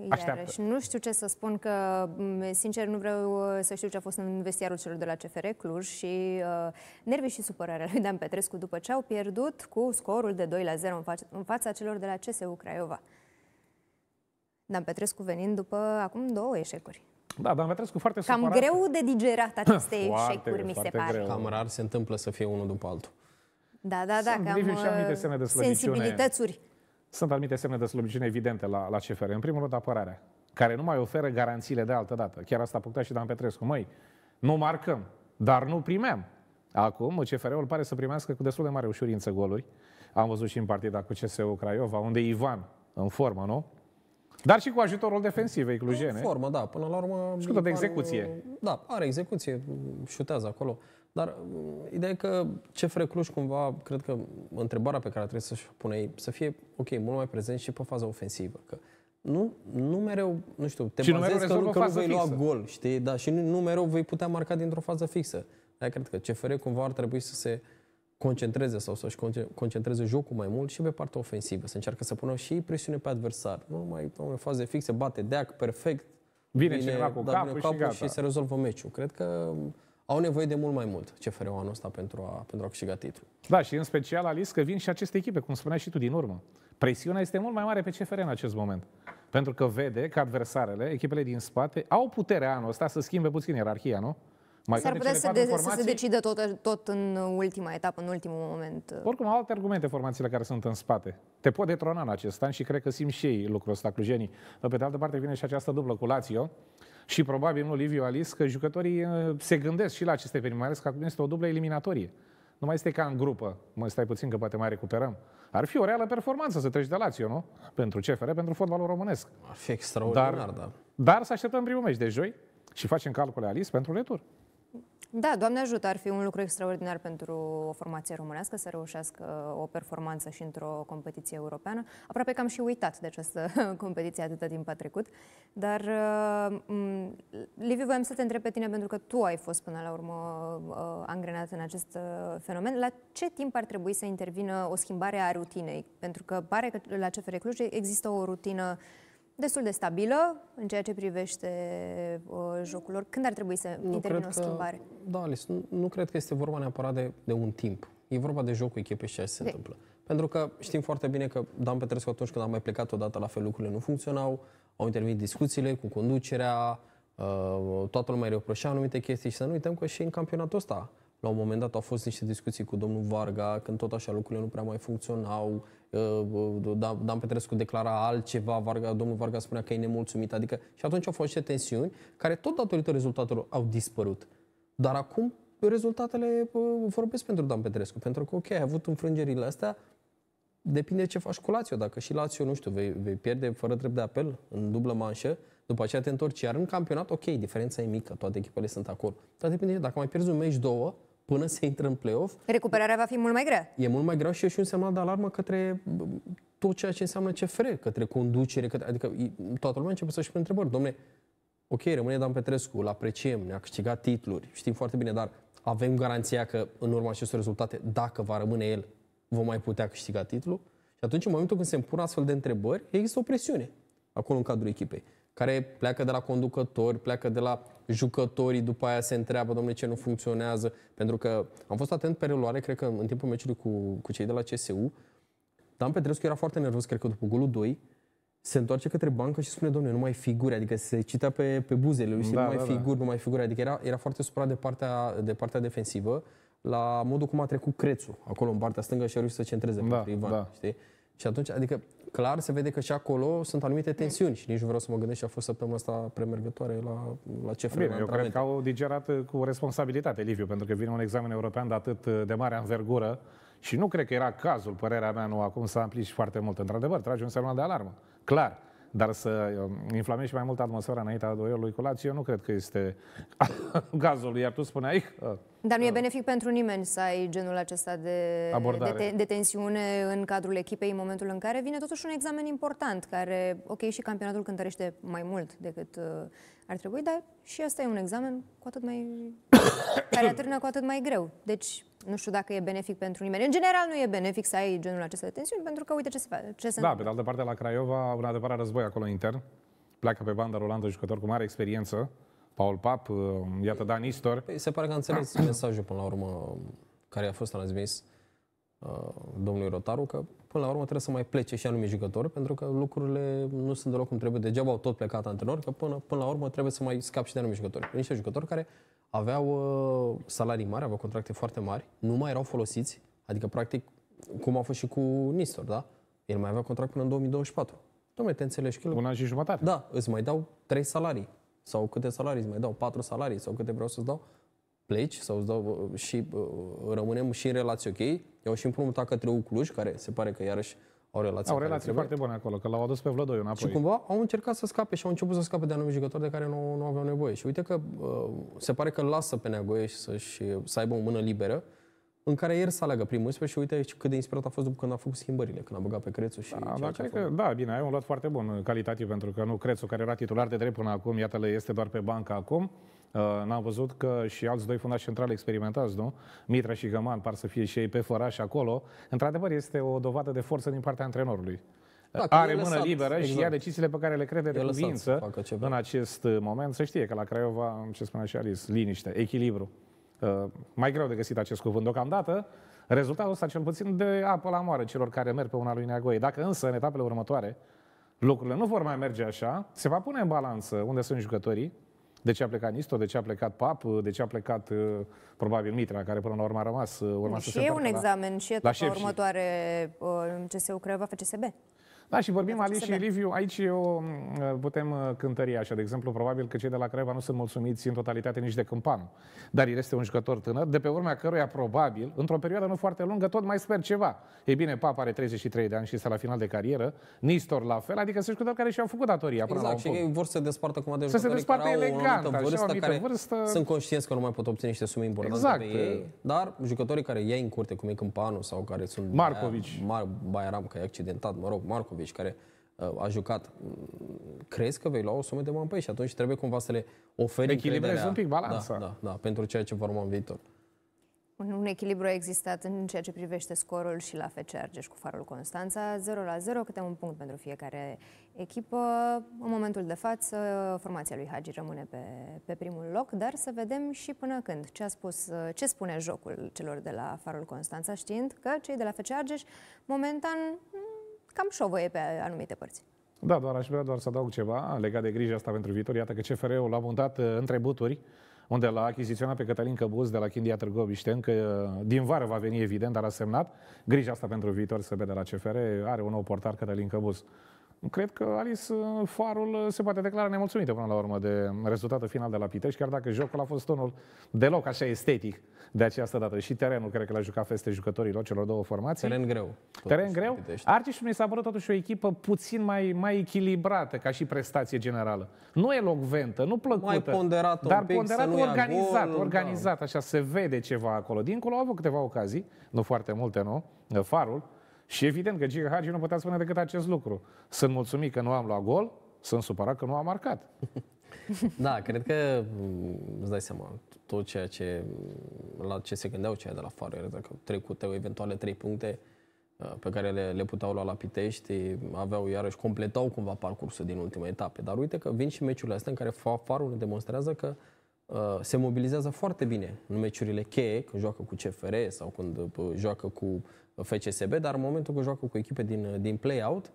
[SPEAKER 1] Așteaptă. Și Nu știu ce să spun, că mm, sincer nu vreau uh, să știu ce a fost în vestiarul celor de la CFR Cluj și uh, nervii și supărarea lui Dan Petrescu după ce au pierdut cu scorul de 2 la 0 în, fa- în fața celor de la CSU Craiova. Dan Petrescu venind după acum două eșecuri.
[SPEAKER 3] Da, Dan Petrescu foarte Cam supărat. greu
[SPEAKER 1] de digerat aceste eșecuri, mi se pare. Greu. Cam
[SPEAKER 3] rar se întâmplă să fie unul după altul.
[SPEAKER 1] Da, da, da. Sunt grivii și anumite uh, semne de slăbiciune. Sensibilitățuri.
[SPEAKER 3] Sunt anumite semne de slăbiciune
[SPEAKER 2] evidente la, la CFR. În primul rând, apărarea, care nu mai oferă garanțiile de altă dată. Chiar asta a și Dan Petrescu. Măi, nu marcăm, dar nu primem. Acum, CFR-ul pare să primească cu destul de mare ușurință goluri. Am văzut și în partida cu CSU Craiova, unde Ivan, în formă,
[SPEAKER 3] nu? Dar și cu ajutorul defensivei clujene. În formă, da. Până la urmă... Scută de execuție. Uh, da, are execuție, șutează acolo. Dar mm, ideea e că CFR Cluj cumva, cred că întrebarea pe care trebuie să-și pune să fie, ok, mult mai prezent și pe faza ofensivă. Că nu, nu mereu, nu știu, te bazezi că, că nu vei fixă. lua gol, știi? Da, și nu, nu mereu vei putea marca dintr-o fază fixă. Dar cred că CFR cumva ar trebui să se concentreze sau să-și concentreze jocul mai mult și pe partea ofensivă, să încearcă să pună și presiune pe adversar. Nu mai o fază fixă, bate deac, perfect. Vine, vine cineva cu capul, da, vine capul și, gata. și se rezolvă meciul. Cred că au nevoie de mult mai mult CFR-ul anul ăsta pentru a, pentru a câștiga titlul.
[SPEAKER 2] Da, și în special, Alice, că vin și aceste echipe, cum spuneai și tu din urmă. Presiunea este mult mai mare pe CFR în acest moment. Pentru că vede că adversarele, echipele din spate, au puterea anul ăsta să schimbe puțin ierarhia, nu? Mai S-ar putea să, de, să se decidă
[SPEAKER 1] tot, tot în ultima etapă, în ultimul moment.
[SPEAKER 2] Oricum, au alte argumente formațiile care sunt în spate. Te pot detrona în acest an și cred că simt și ei lucrul ăsta, clujenii. Pe de altă parte, vine și această dublă cu Lazio, și probabil nu Liviu Alis, că jucătorii uh, se gândesc și la aceste periode, mai ales că acum este o dublă eliminatorie. Nu mai este ca în grupă. Mă, stai puțin că poate mai recuperăm. Ar fi o reală performanță să treci de Lazio, nu? Pentru CFR, pentru fotbalul românesc. Ar fi extraordinar, dar, da. Dar să așteptăm primul meci de joi și facem calcule alis pentru retur.
[SPEAKER 1] Da, Doamne ajută, ar fi un lucru extraordinar pentru o formație românească să reușească o performanță și într-o competiție europeană. Aproape că am și uitat de această competiție atâta timp a trecut. Dar, uh, Liviu, voiam să te întreb pe tine, pentru că tu ai fost până la urmă uh, angrenat în acest uh, fenomen. La ce timp ar trebui să intervină o schimbare a rutinei? Pentru că pare că la CFR Cluj există o rutină uh, destul de stabilă în ceea ce privește uh, jocul lor. Când ar trebui să nu intervină o schimbare? Că,
[SPEAKER 3] da, Alice, nu, nu cred că este vorba neapărat de, de un timp. E vorba de jocul echipei și ce se de. întâmplă. Pentru că știm foarte bine că Dan Petrescu atunci când a mai plecat odată la fel lucrurile nu funcționau, au intervenit discuțiile cu conducerea, uh, toată lumea reproșea anumite chestii și să nu uităm că și în campionatul ăsta la un moment dat au fost niște discuții cu domnul Varga, când tot așa lucrurile nu prea mai funcționau, uh, uh, Dan Petrescu declara altceva, Varga, domnul Varga spunea că e nemulțumit, adică și atunci au fost niște tensiuni care tot datorită rezultatelor au dispărut. Dar acum rezultatele uh, vorbesc pentru Dan Petrescu, pentru că, ok, ai avut înfrângerile astea, depinde ce faci cu Lazio. Dacă și Lazio, nu știu, vei, vei pierde fără drept de apel în dublă manșă, după aceea te întorci iar în campionat, ok, diferența e mică, toate echipele sunt acolo. Dar depinde, dacă mai pierzi un meci, două, până se intră în play-off...
[SPEAKER 1] Recuperarea va fi mult mai grea.
[SPEAKER 3] E mult mai greu și e și un semnal de alarmă către mm, tot ceea ce înseamnă CFR, către conducere, către, adică toată lumea începe să-și pune întrebări. Domne, ok, rămâne Dan Petrescu, îl apreciem, ne-a câștigat titluri, știm foarte bine, dar avem garanția că în urma acestor rezultate, dacă va rămâne el, vom mai putea câștiga titlul? Și atunci, în momentul când se pun astfel de întrebări, există o presiune acolo în cadrul echipei, care pleacă de la conducători, pleacă de la jucătorii după aia se întreabă, domnule, ce nu funcționează, pentru că am fost atent pe reluare, cred că în timpul meciului cu, cu cei de la CSU, Dan Petrescu era foarte nervos, cred că după golul 2, se întoarce către bancă și spune, domnule, nu mai figuri, adică se citea pe, pe buzele lui, da, nu mai da, da, figuri, da. nu mai figuri, adică era, era foarte supărat de partea, de partea defensivă, la modul cum a trecut Crețu, acolo în partea stângă și a reușit să centreze da, pentru Ivan, da. știi? Și atunci, adică, clar se vede că și acolo sunt anumite tensiuni și nici nu vreau să mă gândesc și a fost săptămâna asta premergătoare la, la ce Bine, la eu cred că
[SPEAKER 2] au digerat cu responsabilitate, Liviu, pentru că vine un examen european de atât de mare învergură și nu cred că era cazul, părerea mea, nu acum să amplici foarte mult. Într-adevăr, trage un semnal de alarmă. Clar. Dar să inflamezi și mai mult atmosfera înaintea doiului cu lați, eu nu cred că este cazul Iar tu spuneai că...
[SPEAKER 1] Dar nu e uh, benefic pentru nimeni să ai genul acesta de, de, te, de tensiune în cadrul echipei în momentul în care vine totuși un examen important, care, ok, și campionatul cântărește mai mult decât uh, ar trebui, dar și asta e un examen cu atât mai... care atârnă cu atât mai greu. Deci nu știu dacă e benefic pentru nimeni. În general nu e benefic să ai genul acesta de tensiuni, pentru că uite ce se, face, ce se Da, întâmplă.
[SPEAKER 2] pe de altă parte la Craiova, un adevărat război acolo intern. Pleacă pe banda Rolando, jucător cu mare experiență, Paul Pap, uh,
[SPEAKER 3] iată Dan Istor. Păi, se pare că a înțeles mesajul până la urmă care a fost transmis uh, domnului Rotaru, că până la urmă trebuie să mai plece și anumii jucători, pentru că lucrurile nu sunt deloc cum trebuie. Degeaba au tot plecat antrenori, că până, până la urmă trebuie să mai scap și de anumii jucători. Niște jucători care aveau uh, salarii mari, aveau contracte foarte mari, nu mai erau folosiți, adică practic cum a fost și cu Nistor, da? El mai avea contract până în 2024. Dom'le, te înțelegi că... Un an și jumătate. Da, îți mai dau trei salarii. Sau câte salarii îți mai dau? Patru salarii sau câte vreau să-ți dau? Pleci sau îți dau uh, și uh, rămânem și în relație ok. Eu și împrumutat către U care se pare că iarăși o relație. Au o relație foarte bună acolo, că l-au adus pe Vlădoi înapoi. Și cumva au încercat să scape și au început să scape de anumite jucători de care nu, nu aveau nevoie. Și uite că uh, se pare că lasă pe Neagoie să, uh, să aibă o mână liberă în care el să aleagă primul 11 și uite cât de inspirat a fost după când a făcut schimbările, când a băgat pe Crețu și da, da, cred că, da, bine, ai un luat foarte
[SPEAKER 2] bun calitativ pentru că nu Crețu, care era titular de drept până acum, iată, le este doar pe bancă acum. Uh, n-am văzut că și alți doi fundași centrali experimentați, nu? Mitra și Găman par să fie și ei pe și acolo. Într-adevăr, este o dovadă de forță din partea antrenorului. Da, are mână lăsat, liberă exact. și ia exact. deciziile pe care le crede de cuvință în acest uh, moment. Să știe că la Craiova, ce spunea și Alice, liniște, echilibru. Uh, mai greu de găsit acest cuvânt deocamdată, rezultatul ăsta cel puțin de apă la moară celor care merg pe una lui Neagoie. Dacă însă în etapele următoare lucrurile nu vor mai merge așa, se va pune în balanță unde sunt jucătorii, de ce a plecat Nistor, de ce a plecat Pap, de ce a plecat uh, probabil Mitra, care până la urmă a rămas. Uh, urma și să e se e un examen
[SPEAKER 1] la, și e la următoare uh, CSU Craiova FCSB. Da, și vorbim, Ali și
[SPEAKER 2] Liviu, aici eu mm, putem uh, cântări așa. De exemplu, probabil că cei de la Craiova nu sunt mulțumiți în totalitate nici de Câmpanu. Dar el este un jucător tânăr, de pe urmea căruia probabil, într-o perioadă nu foarte lungă, tot mai sper ceva. Ei bine, Papa are 33 de ani și este la final de carieră, Nistor la fel, adică sunt
[SPEAKER 3] jucători care și-au făcut datoria. Până exact, la și ei vor să se despartă cum de Să se despartă elegant, o vârstă, așa, care vârstă... sunt conștienți că nu mai pot obține niște sume importante exact. de ei, dar jucătorii care iei în curte, cum e Câmpanu sau care sunt... Marcovici. Baia, Mar, Bayram că e accidentat, mă rog, Marcovici Babiș, care uh, a jucat, mm, crezi că vei lua o sumă de bani pe păi și atunci trebuie cumva să le oferi Echilibrezi un pic balanța. Da, da, da, pentru ceea ce vor urma în viitor.
[SPEAKER 1] Un, un echilibru a existat în ceea ce privește scorul și la FC Argeș cu Farul Constanța, 0 la 0, câte un punct pentru fiecare echipă. În momentul de față, formația lui Hagi rămâne pe, pe primul loc, dar să vedem și până când. Ce, a spus, ce spune jocul celor de la Farul Constanța, știind că cei de la FC Argeș momentan cam șovăie pe anumite părți.
[SPEAKER 2] Da, doar aș vrea doar să adaug ceva legat de grija asta pentru viitor. Iată că CFR-ul l-a montat uh, între buturi, unde l-a achiziționat pe Cătălin Căbuz de la Chindia Târgoviște, încă uh, din vară va veni evident, dar a semnat. Grija asta pentru viitor se vede la CFR, are un nou portar Cătălin Căbuz. Cred că Alice uh, Farul se poate declara nemulțumită până la urmă de rezultatul final de la Pitești, chiar dacă jocul a fost unul deloc așa estetic de această dată. Și terenul, cred că l-a jucat feste jucătorilor celor două formații. Teren greu. Teren greu. Argeș mi s-a părut totuși o echipă puțin mai, mai echilibrată ca și prestație generală. Nu elocventă, nu plăcută. Mai ponderat Dar pic, ponderat organizat, gol, da. organizat, da. așa se vede ceva acolo. Dincolo au avut câteva ocazii, nu foarte multe, nu? Farul. Și evident că Giga Hagi nu putea spune decât acest lucru. Sunt mulțumit că nu am luat gol, sunt supărat că nu am marcat.
[SPEAKER 3] Da, cred că mm, îți dai seama, tot ceea ce, mm, la ce se gândeau cei de la Faro, dacă trecute eventuale trei puncte uh, pe care le, le puteau lua la Pitești, aveau iarăși, completau cumva parcursul din ultima etape. Dar uite că vin și meciurile astea în care Farul ne demonstrează că uh, se mobilizează foarte bine în meciurile cheie, când joacă cu CFR sau când uh, joacă cu FCSB, dar în momentul când joacă cu echipe din, uh, din play-out, uh,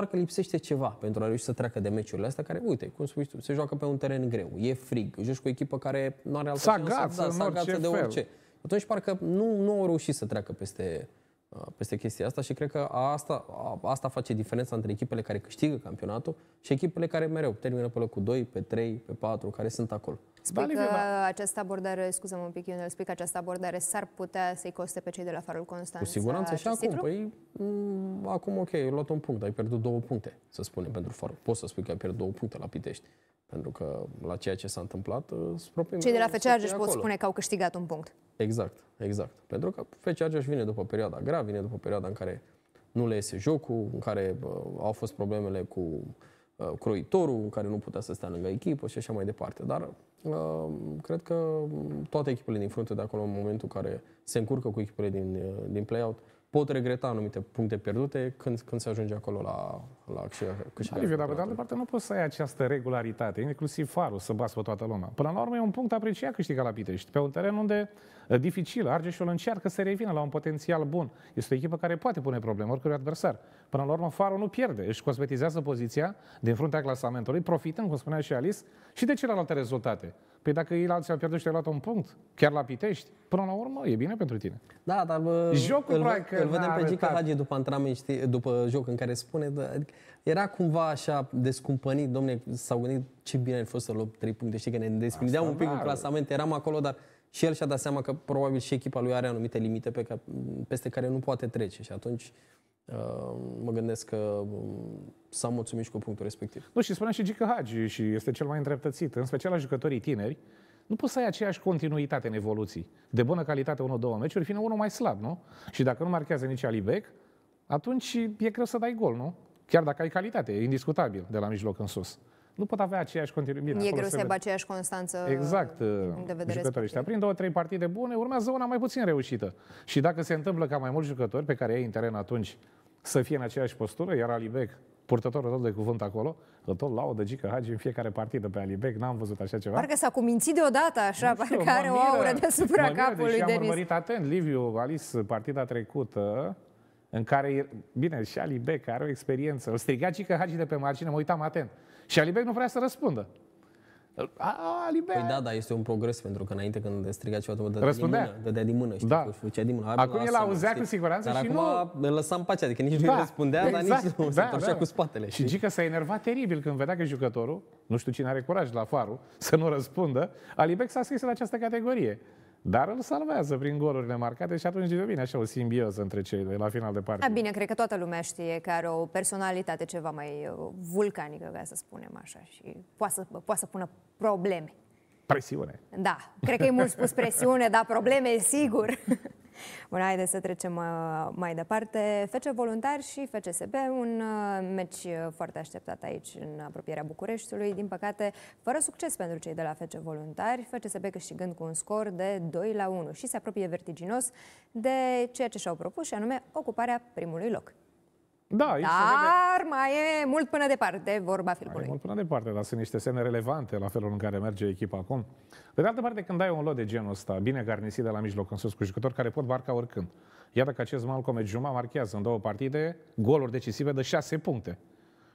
[SPEAKER 3] parcă lipsește ceva pentru a reuși să treacă de meciurile astea care, uite, cum spui tu, se joacă pe un teren greu, e frig, joci cu o echipă care nu are altă sagață, da, agață de orice. Fel. Atunci parcă nu, nu au reușit să treacă peste, uh, peste chestia asta și cred că asta, asta face diferența între echipele care câștigă campionatul și echipele care mereu termină pe locul 2, pe 3, pe 4, care sunt acolo. Spui că
[SPEAKER 1] această abordare, scuză-mă un pic, Ionel, spui că această abordare s-ar putea să-i coste pe cei de la Farul Constanța Cu siguranță și acum. Păi,
[SPEAKER 3] mm, acum, ok, ai luat un punct, ai pierdut două puncte, să spunem, pentru Farul. Poți să spui că ai pierdut două puncte la Pitești. Pentru că la ceea ce s-a întâmplat, Cei de la FC Argeș pot spune
[SPEAKER 1] că au câștigat un punct.
[SPEAKER 3] Exact, exact. Pentru că FC Argeș vine după perioada grea, vine după perioada în care nu le iese jocul, în care uh, au fost problemele cu Uh, croitorul care nu putea să stea lângă echipă și așa mai departe. Dar uh, cred că mm, toate echipele din frunte de acolo, în momentul care se încurcă cu echipele din, uh, din play-out, pot regreta anumite puncte pierdute când, când se ajunge acolo la, la câștigare.
[SPEAKER 2] Adică, dar pe de altă parte nu poți să ai această regularitate, inclusiv farul să bați pe toată lumea. Până la urmă e un punct apreciat câștigat la Pitești, pe un teren unde dificilă. Argeșul încearcă să revină la un potențial bun. Este o echipă care poate pune probleme oricărui adversar. Până la urmă, Faro nu pierde. Își cosmetizează poziția din fruntea clasamentului, profitând, cum spunea și Alice, și de celelalte rezultate. Păi dacă ei alții au
[SPEAKER 3] pierdut și ai luat un punct, chiar la Pitești, până la urmă e bine pentru tine. Da, dar bă, Jocul îl, că îl vedem pe Gica Hagi după antrenament, știi, după joc în care spune, da, adică era cumva așa descumpănit, domne, s-au gândit ce bine ar fost să luăm trei puncte, știi că ne desprindeam un pic în da. clasament, eram acolo, dar și el și-a dat seama că probabil și echipa lui are anumite limite pe ca, peste care nu poate trece și atunci uh, mă gândesc că uh, s-a mulțumit și cu
[SPEAKER 2] punctul respectiv. Nu, și spunea și Gică Hagi și este cel mai îndreptățit, în special la jucătorii tineri, nu poți să ai aceeași continuitate în evoluții. De bună calitate, unul, două meciuri, fiind unul mai slab, nu? Și dacă nu marchează nici Alibec, atunci e greu să dai gol, nu? Chiar dacă ai calitate, e indiscutabil de la mijloc în sus nu pot avea aceeași continuitate. E greu să aibă
[SPEAKER 1] aceeași constanță exact,
[SPEAKER 2] de uh, jucătorii ăștia. Prin două, trei partide bune, urmează una mai puțin reușită. Și dacă se întâmplă ca mai mulți jucători pe care ei în teren atunci să fie în aceeași postură, iar Alibec, purtătorul tot de cuvânt acolo, tot laudă Gică Hagi în fiecare partidă pe Alibec, n-am văzut așa ceva. Parcă
[SPEAKER 1] s-a cumințit deodată așa, nu știu, parcă are o aură deasupra supra capului deși Denis. am urmărit
[SPEAKER 2] atent Liviu Alice partida trecută, în care, bine, și Alibec are o experiență. Îl striga Gică Hagi de pe margine, mă uitam atent. Și Alibec nu vrea să răspundă.
[SPEAKER 3] Alibec. Păi da, da, este un progres, pentru că înainte când striga ceva, tot dădea Răspundea. din mână, dădea din mână, știi, da. făcea din mână. acum el auzea cu siguranță dar și acum nu... îl lăsa în pace, adică nici da, nu răspundea, exact, dar nici exact. nu da, se da. cu spatele. Știi? Și Gica s-a enervat
[SPEAKER 2] teribil când vedea că jucătorul, nu știu cine are curaj la farul, să nu răspundă, Alibec s-a scris în această categorie. Dar îl salvează prin golurile marcate și atunci devine așa o simbioză între cei doi la final de partid. Da, bine,
[SPEAKER 1] cred că toată lumea știe că are o personalitate ceva mai uh, vulcanică, ca să spunem așa, și poate să, poate să pună probleme. Presiune. Da, cred că e mult spus presiune, dar probleme, sigur. Bun, haideți să trecem uh, mai departe. Fece Voluntari și FCSB, un uh, meci uh, foarte așteptat aici în apropierea Bucureștiului. Din păcate, fără succes pentru cei de la Fece Voluntari, FCSB câștigând cu un scor de 2 la 1 și se apropie vertiginos de ceea ce și-au propus, și anume ocuparea primului loc. Da, dar vede... mai e mult până departe vorba filmului. mult
[SPEAKER 2] până departe, dar sunt niște semne relevante la felul în care merge echipa acum. Pe de altă parte, când ai un lot de genul ăsta, bine garnisit de la mijloc în sus cu jucători care pot barca oricând. Iată că acest Malcolm Juma marchează în două partide goluri decisive de șase puncte.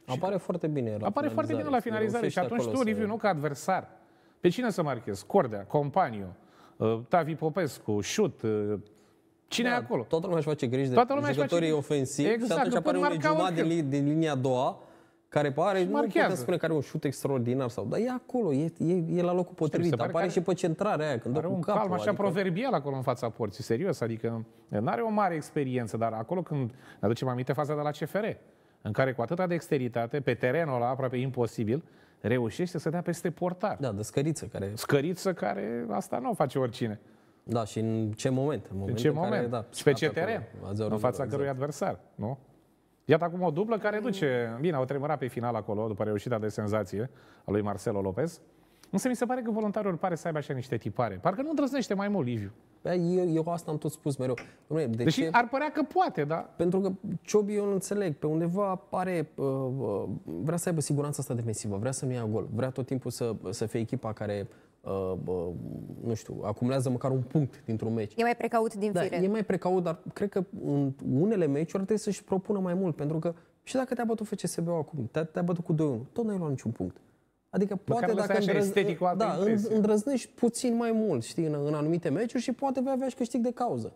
[SPEAKER 2] Apare și foarte bine la Apare foarte bine la finalizare și atunci tu, Liviu, nu ca adversar. Pe cine să marchezi? Cordea, Companiu, uh, Tavi Popescu, Șut, uh, Cine da, e acolo? Toată lumea își face griji
[SPEAKER 3] toată lumea de jucătorii face... ofensivi exact, și atunci apare un jumătate de, li, de linia a doua care pare, nu putem spune că are un șut extraordinar sau, dar e acolo, e, e, e la locul potrivit, apare și pe centrarea aia când are un capul, calm așa adică... proverbial acolo în fața porții, serios, adică nu are o mare experiență,
[SPEAKER 2] dar acolo când ne aducem aminte faza de la CFR, în care cu atâta dexteritate, pe terenul ăla aproape imposibil, reușește să dea peste portar. Da, de scăriță care... Scăriță care, asta nu o face oricine. Da, și în ce moment? În, în ce în moment? Care, da, și pe ce teren? Acolo, în fața exact. cărui exact. adversar, nu? Iată acum o dublă care mm. duce... Bine, au tremurat pe final acolo, după reușita de senzație a lui Marcelo Lopez. Însă mi se pare că voluntarul pare să aibă așa niște
[SPEAKER 3] tipare. Parcă nu îndrăznește mai mult, Liviu. Eu, eu asta am tot spus mereu. Dom'le, de Deși ce? ar părea că poate, da? Pentru că Ciobi, eu îl înțeleg, pe undeva pare, uh, uh, vrea să aibă siguranța asta defensivă, vrea să-mi ia gol, vrea tot timpul să, să fie echipa care Uh, nu știu, acumulează măcar un punct dintr-un meci.
[SPEAKER 1] E mai precaut din da, fire.
[SPEAKER 3] e mai precaut, dar cred că în unele meciuri trebuie să-și propună mai mult, pentru că și dacă te-a bătut FCSB-ul acum, te-a, bătut cu 2-1, tot nu ai luat niciun punct. Adică poate dacă îndrăz... da, îndrăznești puțin mai mult, știi, în, în anumite meciuri și poate vei avea și câștig de cauză.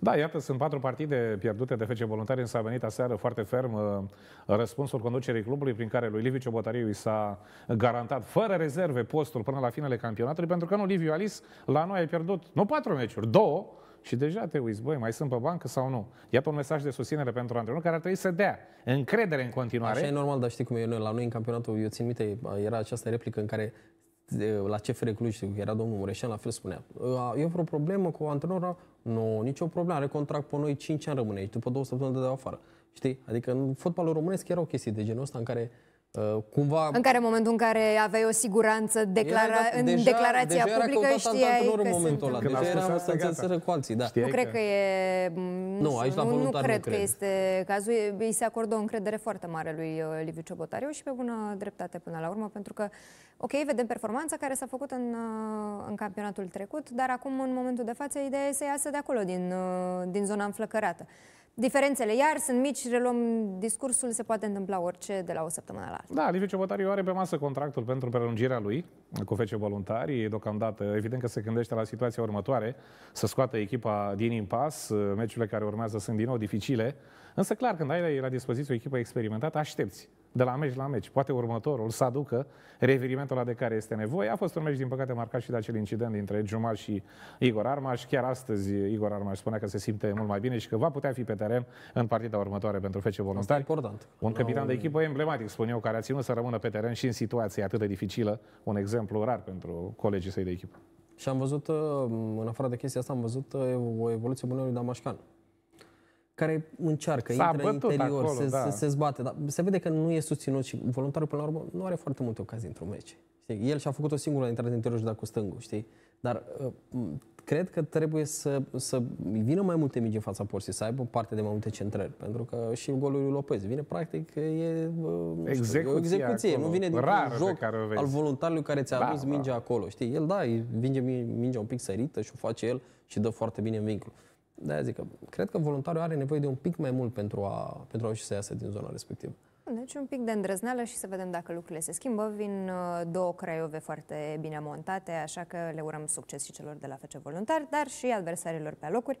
[SPEAKER 2] Da, iată, sunt patru partide pierdute de FC Voluntari, însă a venit aseară foarte ferm uh, răspunsul conducerii clubului prin care lui Liviu Ciobotariu i s-a garantat fără rezerve postul până la finele campionatului, pentru că nu Liviu Alis la noi ai pierdut nu patru meciuri, două, și deja te uiți, băi, mai sunt pe bancă sau nu?
[SPEAKER 3] Iată un mesaj de susținere pentru antrenor care ar trebui să dea încredere în continuare. Așa e normal, dar știi cum e noi, la noi în campionatul, eu țin minte, uh, era această replică în care la CFR Cluj, era domnul Mureșan, la fel spunea, e vreo problemă cu antrenorul? Nu, nicio problemă, are contract pe noi 5 ani rămâne și după două săptămâni de afară. Știi? Adică în fotbalul românesc era o chestie de genul ăsta în care uh, Uh, cumva... În
[SPEAKER 1] care în momentul în care aveai o siguranță declara... era, în declarația deja publică era știai că în momentul ăla. Deja era să înțeleseră
[SPEAKER 3] cu alții, da. nu că... cred că
[SPEAKER 1] e... Mm, nu, aici la nu, nu cred, cred că este cazul. Îi se acordă o încredere foarte mare lui uh, Liviu Ciobotariu și pe bună dreptate până la urmă, pentru că, ok, vedem performanța care s-a făcut în, uh, în campionatul trecut, dar acum, în momentul de față, ideea e să iasă de acolo, din, din zona înflăcărată. Diferențele, iar sunt mici, reluăm discursul, se poate întâmpla orice de la o săptămână la alta.
[SPEAKER 2] Da, Liviu Ciobotariu are pe masă contractul pentru prelungirea lui cu fece voluntari. Deocamdată, evident că se gândește la situația următoare, să scoată echipa din impas. Meciurile care urmează sunt din nou dificile. Însă, clar, când ai la dispoziție o echipă experimentată, aștepți de la meci la meci. Poate următorul să aducă revirimentul la de care este nevoie. A fost un meci, din păcate, marcat și de acel incident dintre Jumar și Igor Armaș. Chiar astăzi Igor Armaș spunea că se simte mult mai bine și că va putea fi pe teren în partida următoare pentru fece Voluntari. important. Un capitan de echipă emblematic, spun eu, care a ținut să rămână pe teren și în situație atât de dificilă. Un exemplu rar pentru colegii săi de echipă.
[SPEAKER 3] Și am văzut, uh, în afară de chestia asta, am văzut uh, o evoluție bună lui Damașcan care încearcă, S-a intră în interior, acolo, se, da. se, se zbate, dar se vede că nu e susținut și voluntarul, până la urmă, nu are foarte multe ocazii într-un meci. Știi? El și-a făcut o singură intrare în interior și cu stângul, știi? Dar uh, cred că trebuie să, să vină mai multe mici în fața porții, să aibă parte de mai multe centrări, pentru că și golul lui Lopez vine practic, e execuție, uh, e o execuție acolo. nu vine din un joc care al voluntarului care ți-a da, adus da. mingea acolo, știi? El da, îi vinge mingea un pic sărită și o face el și dă foarte bine în vincul de zic că cred că voluntariul are nevoie de un pic mai mult pentru a, pentru a reuși să iasă din zona respectivă.
[SPEAKER 1] Deci un pic de îndrăzneală și să vedem dacă lucrurile se schimbă. Vin uh, două craiove foarte bine montate, așa că le urăm succes și celor de la Fece Voluntari, dar și adversarilor pe locuri.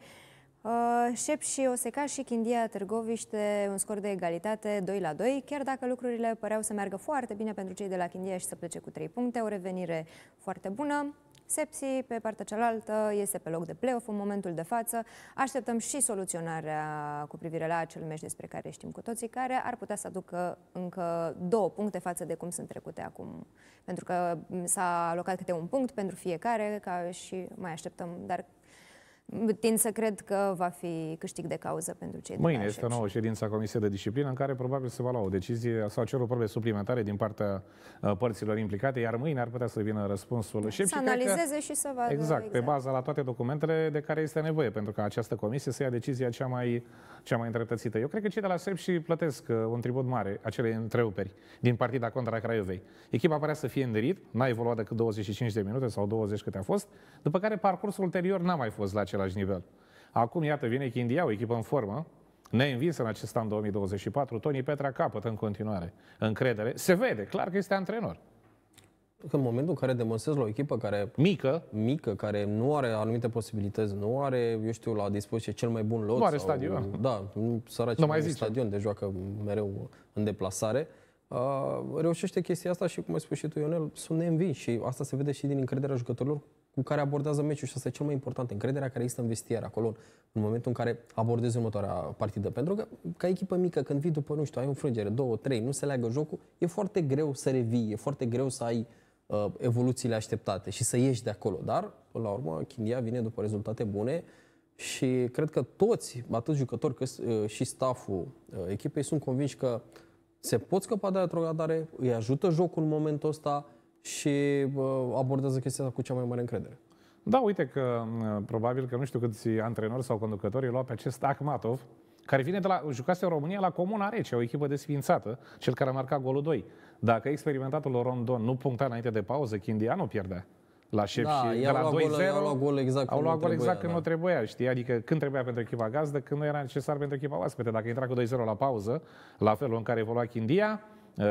[SPEAKER 1] Uh, Șep și Oseca și Chindia Târgoviște, un scor de egalitate 2 la 2, chiar dacă lucrurile păreau să meargă foarte bine pentru cei de la Chindia și să plece cu 3 puncte, o revenire foarte bună sepsii, pe partea cealaltă este pe loc de play-off în momentul de față. Așteptăm și soluționarea cu privire la acel meci despre care știm cu toții, care ar putea să aducă încă două puncte față de cum sunt trecute acum. Pentru că s-a alocat câte un punct pentru fiecare ca și mai așteptăm, dar Tind să cred că va fi câștig de cauză pentru cei Mâine este o nouă
[SPEAKER 2] ședință a Comisiei de Disciplină în care probabil se va lua o decizie sau cer o probe suplimentare din partea uh, părților implicate, iar mâine ar putea să vină răspunsul. Să și să analizeze că,
[SPEAKER 1] și să vadă. Exact, exact, pe
[SPEAKER 2] baza la toate documentele de care este nevoie, pentru că această comisie să ia decizia cea mai, cea mai îndreptățită. Eu cred că cei de la SEP și plătesc uh, un tribut mare, acele întreuperi, din partida contra Craiovei. Echipa părea să fie înderit, n-a evoluat decât 25 de minute sau 20 câte a fost, după care parcursul ulterior n-a mai fost la acel același nivel. Acum, iată, vine Chindia, o echipă în formă, neînvinsă în acest an 2024, Toni Petra capătă în continuare încredere. Se vede, clar că este antrenor.
[SPEAKER 3] În momentul în care demonstrezi la o echipă care... Mică. Mică, care nu are anumite posibilități, nu are, eu știu, la dispoziție cel mai bun lot. Nu are sau, stadion. Da, săraci nu mai zice. stadion, de deci joacă mereu în deplasare. Uh, reușește chestia asta și, cum ai spus și tu, Ionel, sunt neînvinși și asta se vede și din încrederea jucătorilor cu care abordează meciul și asta e cel mai important, încrederea care există în vestiar acolo în momentul în care abordezi următoarea partidă. Pentru că ca echipă mică, când vii după, nu știu, ai o frângere, două, trei, nu se leagă jocul, e foarte greu să revii, e foarte greu să ai uh, evoluțiile așteptate și să ieși de acolo. Dar, la urmă, Chindia vine după rezultate bune și cred că toți, atât jucători cât uh, și stafful uh, echipei, sunt convinși că se pot scăpa de retrogradare, îi ajută jocul în momentul ăsta, și abordează chestia asta cu cea mai mare încredere.
[SPEAKER 2] Da, uite că probabil că nu știu câți antrenori sau conducători au pe acest Akhmatov, care vine de la, jucase în România la Comuna Rece, o echipă desfințată, cel care a marcat golul 2. Dacă experimentatul Rondon nu puncta înainte de pauză, Chindianu pierdea la șef da, și de la 2 au luat gol exact au luat când, exact trebuia, exact când da. nu trebuia, știi? Adică când trebuia pentru echipa gazdă, când nu era necesar pentru echipa oaspete. Dacă intra cu 2-0 la pauză, la felul în care evolua Chindia,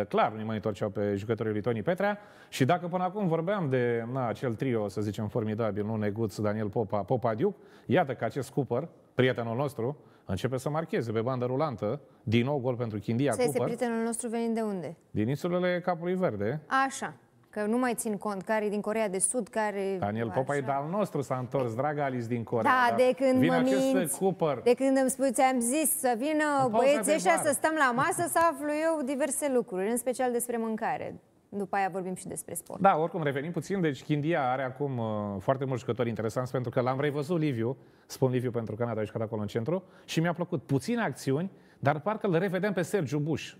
[SPEAKER 2] clar ne mai întorceau pe jucătorii lui Toni Petrea. Și dacă până acum vorbeam de na, acel trio, să zicem, formidabil, nu Neguț, Daniel Popa, Popa Diuc, iată că acest Cooper, prietenul nostru, începe să marcheze pe bandă rulantă. Din nou gol pentru Chindia. Să este prietenul
[SPEAKER 1] nostru venind de unde?
[SPEAKER 2] Din insulele Capului Verde.
[SPEAKER 1] Așa. Că nu mai țin cont care e din Corea de Sud, care... Daniel
[SPEAKER 2] Popa e al nostru, s-a întors, dragă Alice din Corea. Da, de când mă minți, Cooper. de
[SPEAKER 1] când îmi spui, ți-am zis să vină băieții ăștia să stăm la masă, să aflu eu diverse lucruri, în special despre mâncare. După aia vorbim și despre sport.
[SPEAKER 2] Da, oricum revenim puțin. Deci Chindia are acum uh, foarte mulți jucători interesanți pentru că l-am revăzut Liviu, spun Liviu pentru că n-a jucat acolo în centru și mi-a plăcut. Puține acțiuni, dar parcă îl revedem pe Sergiu Buș.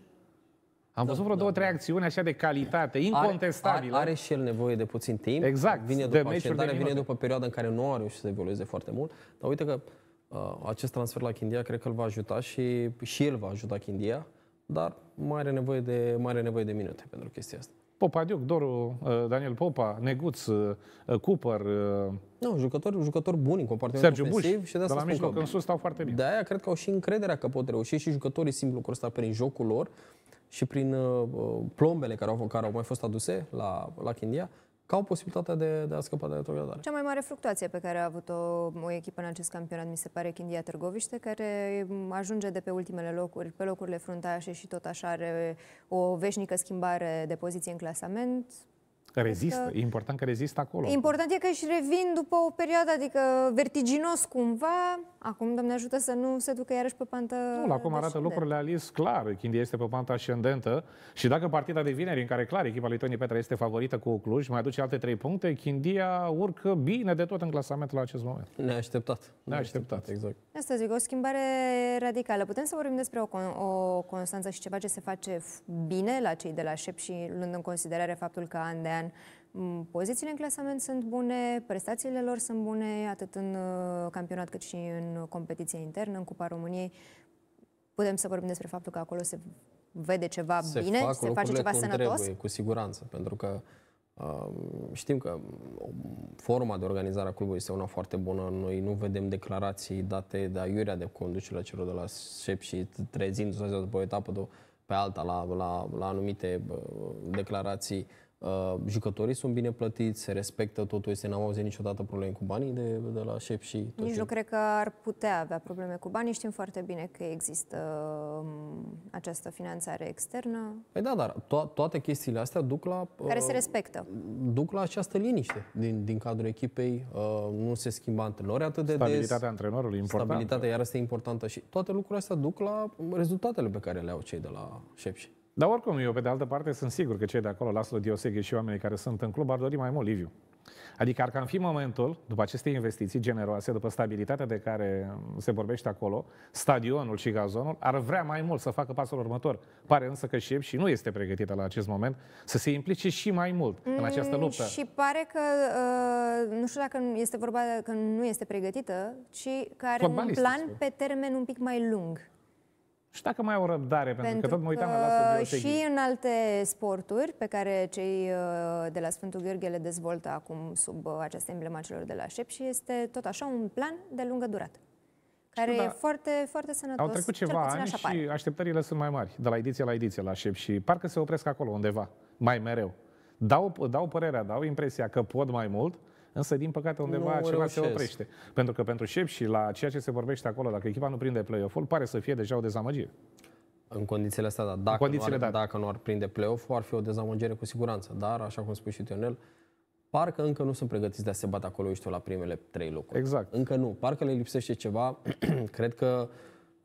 [SPEAKER 2] Am da, văzut vreo da, două, da. trei acțiuni așa de calitate, incontestabile. Are, are
[SPEAKER 3] și el nevoie de puțin timp. Exact. Vine după de vine după perioada în care nu a reușit să evolueze foarte mult. Dar uite că uh, acest transfer la Chindia cred că îl va ajuta și, și el va ajuta Chindia, dar mai are nevoie de, mai are nevoie de minute pentru chestia asta. Popa, Diuc, Doru, uh, Daniel Popa, Neguț, uh, Cooper. Uh, nu, jucători, jucători buni în compartimentul ofensiv. Bush, și de, asta de la mijloc în sus stau foarte bine. De-aia cred că au și încrederea că pot reuși și jucătorii simplu cu prin jocul lor și prin uh, uh, plombele care au, care au mai fost aduse la, la Chindia, ca o posibilitate de, de a scăpa de retrogradare. Cea
[SPEAKER 1] mai mare fluctuație pe care a avut-o uh, o echipă în acest campionat, mi se pare, Chindia Târgoviște, care mm, ajunge de pe ultimele locuri, pe locurile fruntașe și tot așa are o veșnică schimbare de poziție în clasament.
[SPEAKER 2] Rezistă, că... e important că rezistă acolo.
[SPEAKER 1] Important e că își revin după o perioadă, adică vertiginos cumva. Acum, Doamne ajută să nu se ducă iarăși pe pantă Nu, acum arată lucrurile
[SPEAKER 2] alis clar. Chindia este pe pantă ascendentă și dacă partida de vineri, în care clar echipa lui Toni Petra este favorită cu Cluj, mai aduce alte trei puncte, Chindia urcă bine de tot în clasament la acest moment.
[SPEAKER 3] Neașteptat. Neașteptat, exact.
[SPEAKER 1] Asta zic, o schimbare radicală. Putem să vorbim despre o, con- o constanță și ceva ce se face bine la cei de la șep și luând în considerare faptul că an de an an. Mm, pozițiile în clasament sunt bune, prestațiile lor sunt bune, atât în uh, campionat cât și în competiția internă, în Cupa României. Putem să vorbim despre faptul că acolo se vede ceva se bine, fac se face ceva sănătos. Trebuie, cu
[SPEAKER 3] siguranță, pentru că Uh, știm că um, forma de organizare a clubului este una foarte bună. Noi nu vedem declarații date de aiurea de conducerea celor de la șep și trezindu-se după o etapă de, pe alta la, la, la anumite declarații Uh, jucătorii sunt bine plătiți, se respectă totul, este n-am auzit niciodată probleme cu banii de, de la șef și tot Nici nu cred
[SPEAKER 1] că ar putea avea probleme cu banii, știm foarte bine că există um, această finanțare externă.
[SPEAKER 3] Păi da, dar to- toate chestiile astea duc la... Uh, Care se respectă. Duc la această liniște din, din cadrul echipei, uh, nu se schimbă antrenori atât de Stabilitatea des. Stabilitatea antrenorului, importantă. Stabilitatea iar este importantă și toate lucrurile astea duc la rezultatele pe care le au cei de la șef și. Dar oricum, eu pe de altă parte sunt
[SPEAKER 2] sigur că cei de acolo, Laslo Dioseghe și oamenii care sunt în club, ar dori mai mult Liviu. Adică ar cam fi momentul, după aceste investiții generoase, după stabilitatea de care se vorbește acolo, stadionul și gazonul ar vrea mai mult să facă pasul următor. Pare însă că șef și nu este pregătită la acest moment să se implice și mai mult în această mm, luptă. Mm, și
[SPEAKER 1] pare că, uh, nu știu dacă este vorba că nu este pregătită, ci că are un plan pe termen un pic mai lung.
[SPEAKER 2] Și dacă mai au o răbdare, pentru, pentru că tot mă uitam la Și
[SPEAKER 1] în alte sporturi pe care cei uh, de la Sfântul Gheorghe le dezvoltă acum sub uh, această emblema celor de la șep și este tot așa un plan de lungă durată. Care Știu, e da, foarte, foarte sănătos. Au trecut ceva ani și pare.
[SPEAKER 2] așteptările sunt mai mari, de la ediție la ediție la șep și parcă se opresc acolo undeva, mai mereu. Dau, dau părerea, dau impresia că pot mai mult, însă din păcate undeva nu ceva reușesc. se oprește. Pentru că pentru șef și la ceea ce se vorbește acolo, dacă echipa nu prinde play-off-ul, pare
[SPEAKER 3] să fie deja o dezamăgire. În condițiile astea, da. Dacă, condițiile nu ar, dacă nu ar prinde play-off-ul, ar fi o dezamăgire cu siguranță. Dar, așa cum spui și tu, Ionel, parcă încă nu sunt pregătiți de a se bate acolo, știu, la primele trei locuri. Exact. Încă nu. Parcă le lipsește ceva. Cred că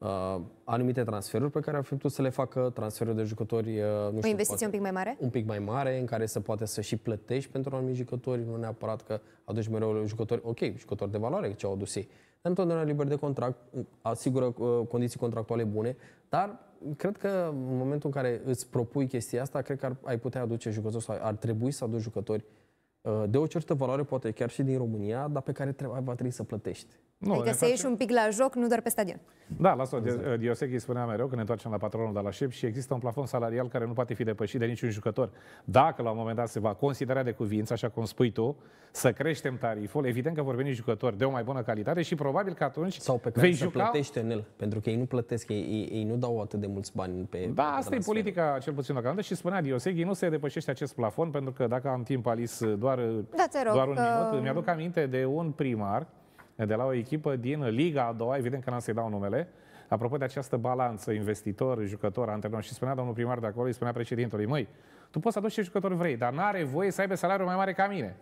[SPEAKER 3] uh, anumite transferuri pe care ar fi putut să le facă transferul de jucători. Uh, nu știu, investiție poate, un pic mai mare? Un pic mai mare, în care să poate să și plătești pentru anumiți jucători, nu neapărat că aduci mereu jucători, ok, jucători de valoare, ce au adus ei. Dar întotdeauna liber de contract, asigură uh, condiții contractuale bune, dar cred că în momentul în care îți propui chestia asta, cred că ar, ai putea aduce jucători sau ar trebui să aduci jucători uh, Uh, de o certă valoare, poate chiar și din România, dar pe care trebuie, va trebui să plătești.
[SPEAKER 1] Nu, adică să ieși un pic la joc, nu doar pe stadion.
[SPEAKER 3] Da, lasă, o
[SPEAKER 2] exact. Dioseghi spunea mereu că ne întoarcem la patronul de la șef și există un plafon salarial care nu poate fi depășit de niciun jucător. Dacă la un moment dat se va considera de cuvință, așa cum spui tu, să creștem tariful, evident că vor veni jucători de o mai bună calitate și probabil că atunci Sau pe care vei să juca... plătește
[SPEAKER 3] în el, pentru că ei nu plătesc, ei, ei, ei nu dau atât de mulți bani
[SPEAKER 2] pe Da, asta transfer. e politica cel puțin deocamdată și spunea Diosechi, nu se depășește acest plafon pentru că dacă am timp alis doar doar, da, rog, doar un că... minut. Mi-aduc aminte de un primar de la o echipă din Liga a doua, evident că n-am să-i dau numele, apropo de această balanță, investitor, jucător, antrenor, și spunea domnul primar de acolo, îi spunea președintului, măi, tu poți să aduci ce jucători vrei, dar n-are voie să aibă salariul mai mare ca mine.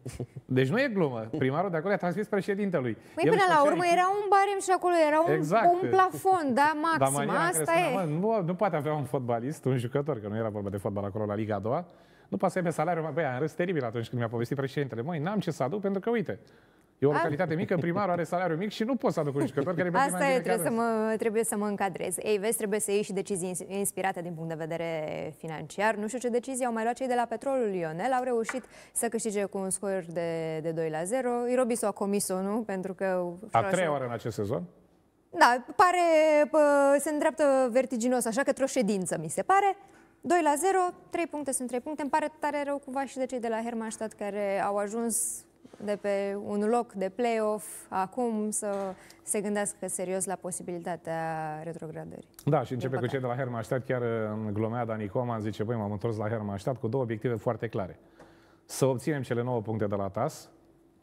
[SPEAKER 2] Deci nu e glumă. Primarul de acolo a transmis președintelui. Măi, până la urmă era
[SPEAKER 1] un barem și acolo era un, exact. un plafon, da, maxim. Da, Asta spunea, e. Mă,
[SPEAKER 2] nu, nu poate avea un fotbalist, un jucător, că nu era vorba de fotbal acolo la Liga a doua, nu asta e pe salariu, băi, am râs teribil atunci când mi-a povestit președintele. Măi, n-am ce să aduc pentru că, uite, E o ah. localitate mică, primarul are salariu mic și nu poți să aduc un jucător care Asta e, trebuie să,
[SPEAKER 1] mă, trebuie să mă încadrez. Ei, vezi, trebuie să iei și decizii inspirate din punct de vedere financiar. Nu știu ce decizii au mai luat cei de la Petrolul Lionel. Au reușit să câștige cu un scor de, de 2 la 0. Irobisu a comis nu? Pentru că... A treia oară în acest sezon? Da, pare, pă, se îndreaptă vertiginos, așa că o ședință, mi se pare. 2 la 0, 3 puncte sunt 3 puncte. Îmi pare tare rău cumva și de cei de la Hermannstadt care au ajuns de pe un loc de play-off acum să se gândească serios la posibilitatea retrogradării.
[SPEAKER 2] Da, și începe cu cei de la Hermannstadt, chiar glumea Dani Coman zice, băi, m-am întors la Hermannstadt cu două obiective foarte clare. Să obținem cele 9 puncte de la TAS,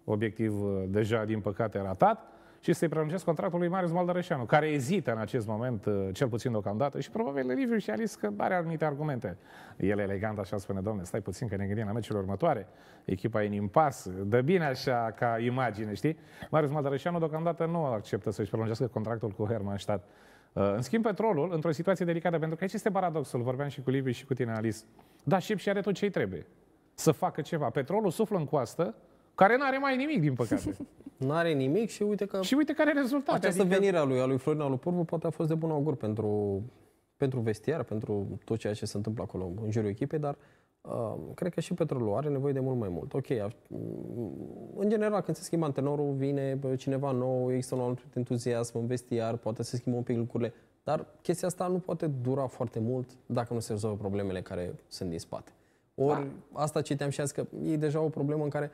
[SPEAKER 2] obiectiv uh, deja, din păcate, ratat, și să-i prelungesc contractul lui Marius Maldărășanu, care ezită în acest moment, uh, cel puțin deocamdată, și probabil Liviu și Alice că are anumite argumente. El elegant așa spune, domnule, stai puțin că ne gândim la meciul următoare, echipa e în impas, dă bine așa ca imagine, știi? Marius Maldărășanu deocamdată nu acceptă să-și prelungească contractul cu Hermannstadt. Uh, în schimb, petrolul, într-o situație delicată, pentru că aici este paradoxul, vorbeam și cu Liviu și cu tine, Alice, dar și are tot ce-i trebuie să facă ceva. Petrolul suflă în coastă, care nu are mai nimic, din
[SPEAKER 3] păcate. nu are nimic și uite că... Și uite care e rezultatul. Această adică... venire a lui, a lui Florin Alupurvu poate a fost de bun augur pentru, pentru vestiar, pentru tot ceea ce se întâmplă acolo în jurul echipei, dar Uh, cred că și petrolul are nevoie de mult mai mult. Ok, a, în general, când se schimbă antenorul, vine cineva nou, există un alt entuziasm în vestiar, poate se schimbă un pic lucrurile, dar chestia asta nu poate dura foarte mult dacă nu se rezolvă problemele care sunt din spate. Ori da. asta citeam și azi că e deja o problemă în care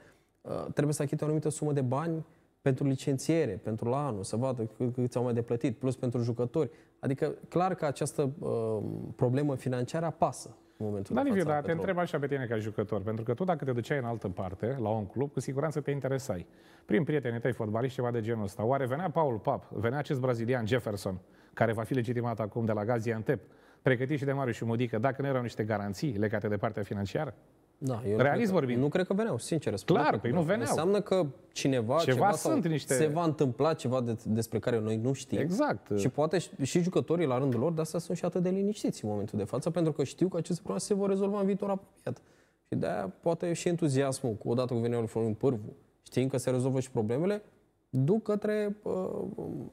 [SPEAKER 3] Uh, trebuie să achite o anumită sumă de bani pentru licențiere, pentru la anul, să vadă cât au mai de plătit, plus pentru jucători. Adică, clar că această uh, problemă financiară apasă în momentul Dar, de față. Dar te întreb
[SPEAKER 2] așa pe tine ca jucător, pentru că tu dacă te duceai în altă parte, la un club, cu siguranță te interesai. Prin prietenii tăi fotbaliști, ceva de genul ăsta. Oare venea Paul Pap, venea acest brazilian Jefferson, care va fi legitimat acum de la Gaziantep, pregătit și de Marius și Mudică, dacă nu erau niște garanții legate de partea
[SPEAKER 3] financiară? Da, eu Realist vorbind. Nu cred că veneau, sincer. Clar, păi da. nu veneau. Înseamnă că cineva, ceva, ceva sunt niște... se va întâmpla ceva de, despre care noi nu știm. Exact. Și poate și, și jucătorii la rândul lor de asta sunt și atât de liniștiți în momentul de față, pentru că știu că aceste probleme se vor rezolva în viitor apropiat. Și de-aia poate și entuziasmul, cu odată cu venirea lui Florin Pârvu, știind că se rezolvă și problemele, duc către uh,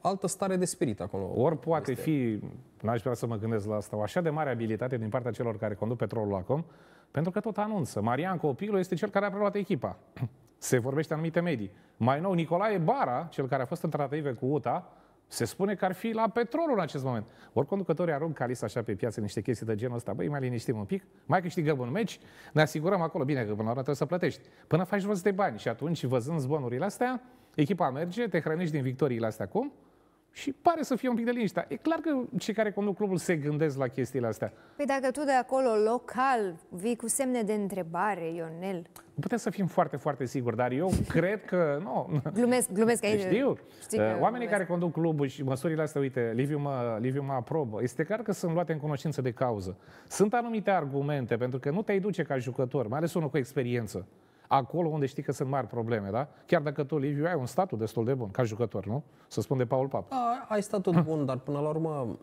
[SPEAKER 3] altă stare de spirit acolo. Ori poate
[SPEAKER 2] este... fi, n-aș vrea să mă gândesc la asta, o așa de mare abilitate din partea celor care conduc petrolul acum, pentru că tot anunță. Marian Copilu este cel care a preluat echipa. Se vorbește în anumite medii. Mai nou, Nicolae Bara, cel care a fost în tratative cu UTA, se spune că ar fi la petrolul în acest moment. Ori conducătorii arunc calis așa pe piață niște chestii de genul ăsta. Băi, mai liniștim un pic, mai câștigăm un meci, ne asigurăm acolo. Bine că până la urmă trebuie să plătești. Până faci rost de bani și atunci, văzând zbonurile astea, echipa merge, te hrănești din victoriile astea acum, și pare să fie un pic de liniște. E clar că cei care conduc clubul se gândesc la chestiile astea.
[SPEAKER 1] Păi dacă tu de acolo, local, vii cu semne de întrebare, Ionel...
[SPEAKER 2] Putem să fim foarte, foarte siguri, dar eu cred că... Nu.
[SPEAKER 1] Glumesc, glumesc aici. Știu. Știi uh, Oamenii glumesc. care
[SPEAKER 2] conduc clubul și măsurile astea, uite, Liviu mă, Liviu mă aprobă, este clar că sunt luate în cunoștință de cauză. Sunt anumite argumente, pentru că nu te-ai duce ca jucător, mai ales unul cu experiență acolo unde știi că sunt mari probleme, da? Chiar dacă tu,
[SPEAKER 3] Liviu, ai un statut destul de bun ca jucător, nu? Să spun de Paul Pap. A, ai statut bun, dar până la urmă,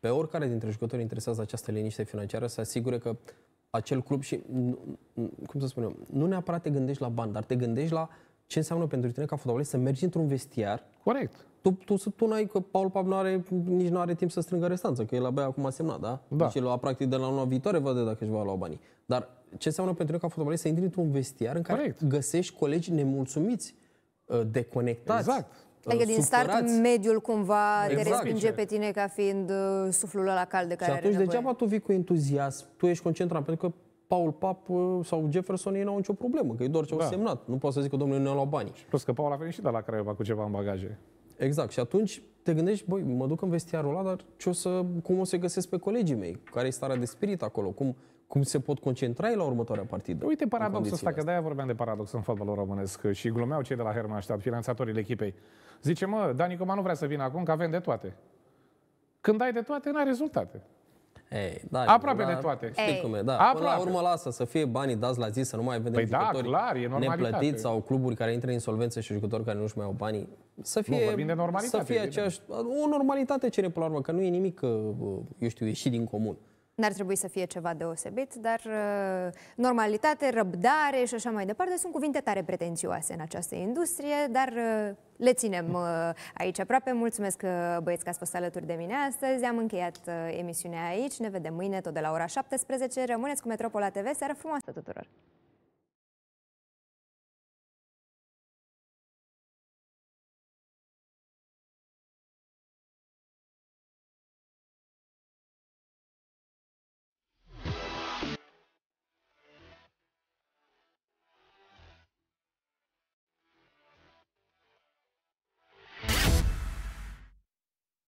[SPEAKER 3] pe oricare dintre jucători interesează această liniște financiară să asigure că acel club și, cum să spunem, nu neapărat te gândești la bani, dar te gândești la ce înseamnă pentru tine ca fotbalist să mergi într-un vestiar. Corect tu, tu, tu, tu n-ai, că Paul Pap are, nici nu are timp să strângă restanță, că el abia acum a semnat, da? da. Deci el, practic, de la luna viitoare văd dacă își va lua banii. Dar ce înseamnă pentru noi ca fotbalist să intri într-un vestiar în care Correct. găsești colegi nemulțumiți, uh, deconectați, exact. Uh, adică din start
[SPEAKER 1] mediul cumva exact. te respinge pe tine ca fiind uh, suflul ăla cald de care Și atunci are degeaba
[SPEAKER 3] tu vii cu entuziasm, tu ești concentrat, pentru că Paul Pap sau Jefferson ei n-au nicio problemă, că e doar ce da. semnat. Nu poți să zic că domnule nu ne-au luat banii. plus că Paul a venit și de la Craiova cu ceva în bagaje. Exact. Și atunci te gândești, băi, mă duc în vestiarul ăla, dar ce o să, cum o să găsesc pe colegii mei? Care e starea de spirit acolo? Cum, cum se pot concentra ei la următoarea partidă? Uite paradoxul ăsta, că de-aia vorbeam de paradox în fotbalul românesc uh, și glumeau cei de la
[SPEAKER 2] Hermannstadt, finanțatorii echipei. Zice, mă, Dani Coman nu vrea să vină acum, că avem de toate. Când ai de toate, n-ai rezultate.
[SPEAKER 3] Ei, da, Aproape la, de toate. Știi Ei. cum e, da. Aproape. Până la urmă lasă să fie banii dați la zi, să nu mai vedem păi jucători da, clar, e neplătiți sau cluburi care intră în insolvență și jucători care nu-și mai au banii. Să fie, nu, de normalitate, să fie aceeași, o normalitate cere până la urmă, că nu e nimic, uh, eu știu, ieșit din comun.
[SPEAKER 1] N-ar trebui să fie ceva deosebit, dar uh, normalitate, răbdare și așa mai departe sunt cuvinte tare pretențioase în această industrie, dar uh, le ținem mm. uh, aici aproape. Mulțumesc, băieți, că ați fost alături de mine astăzi. Am încheiat emisiunea aici. Ne vedem mâine, tot de la ora 17. Rămâneți cu Metropola TV. Seară frumoasă tuturor!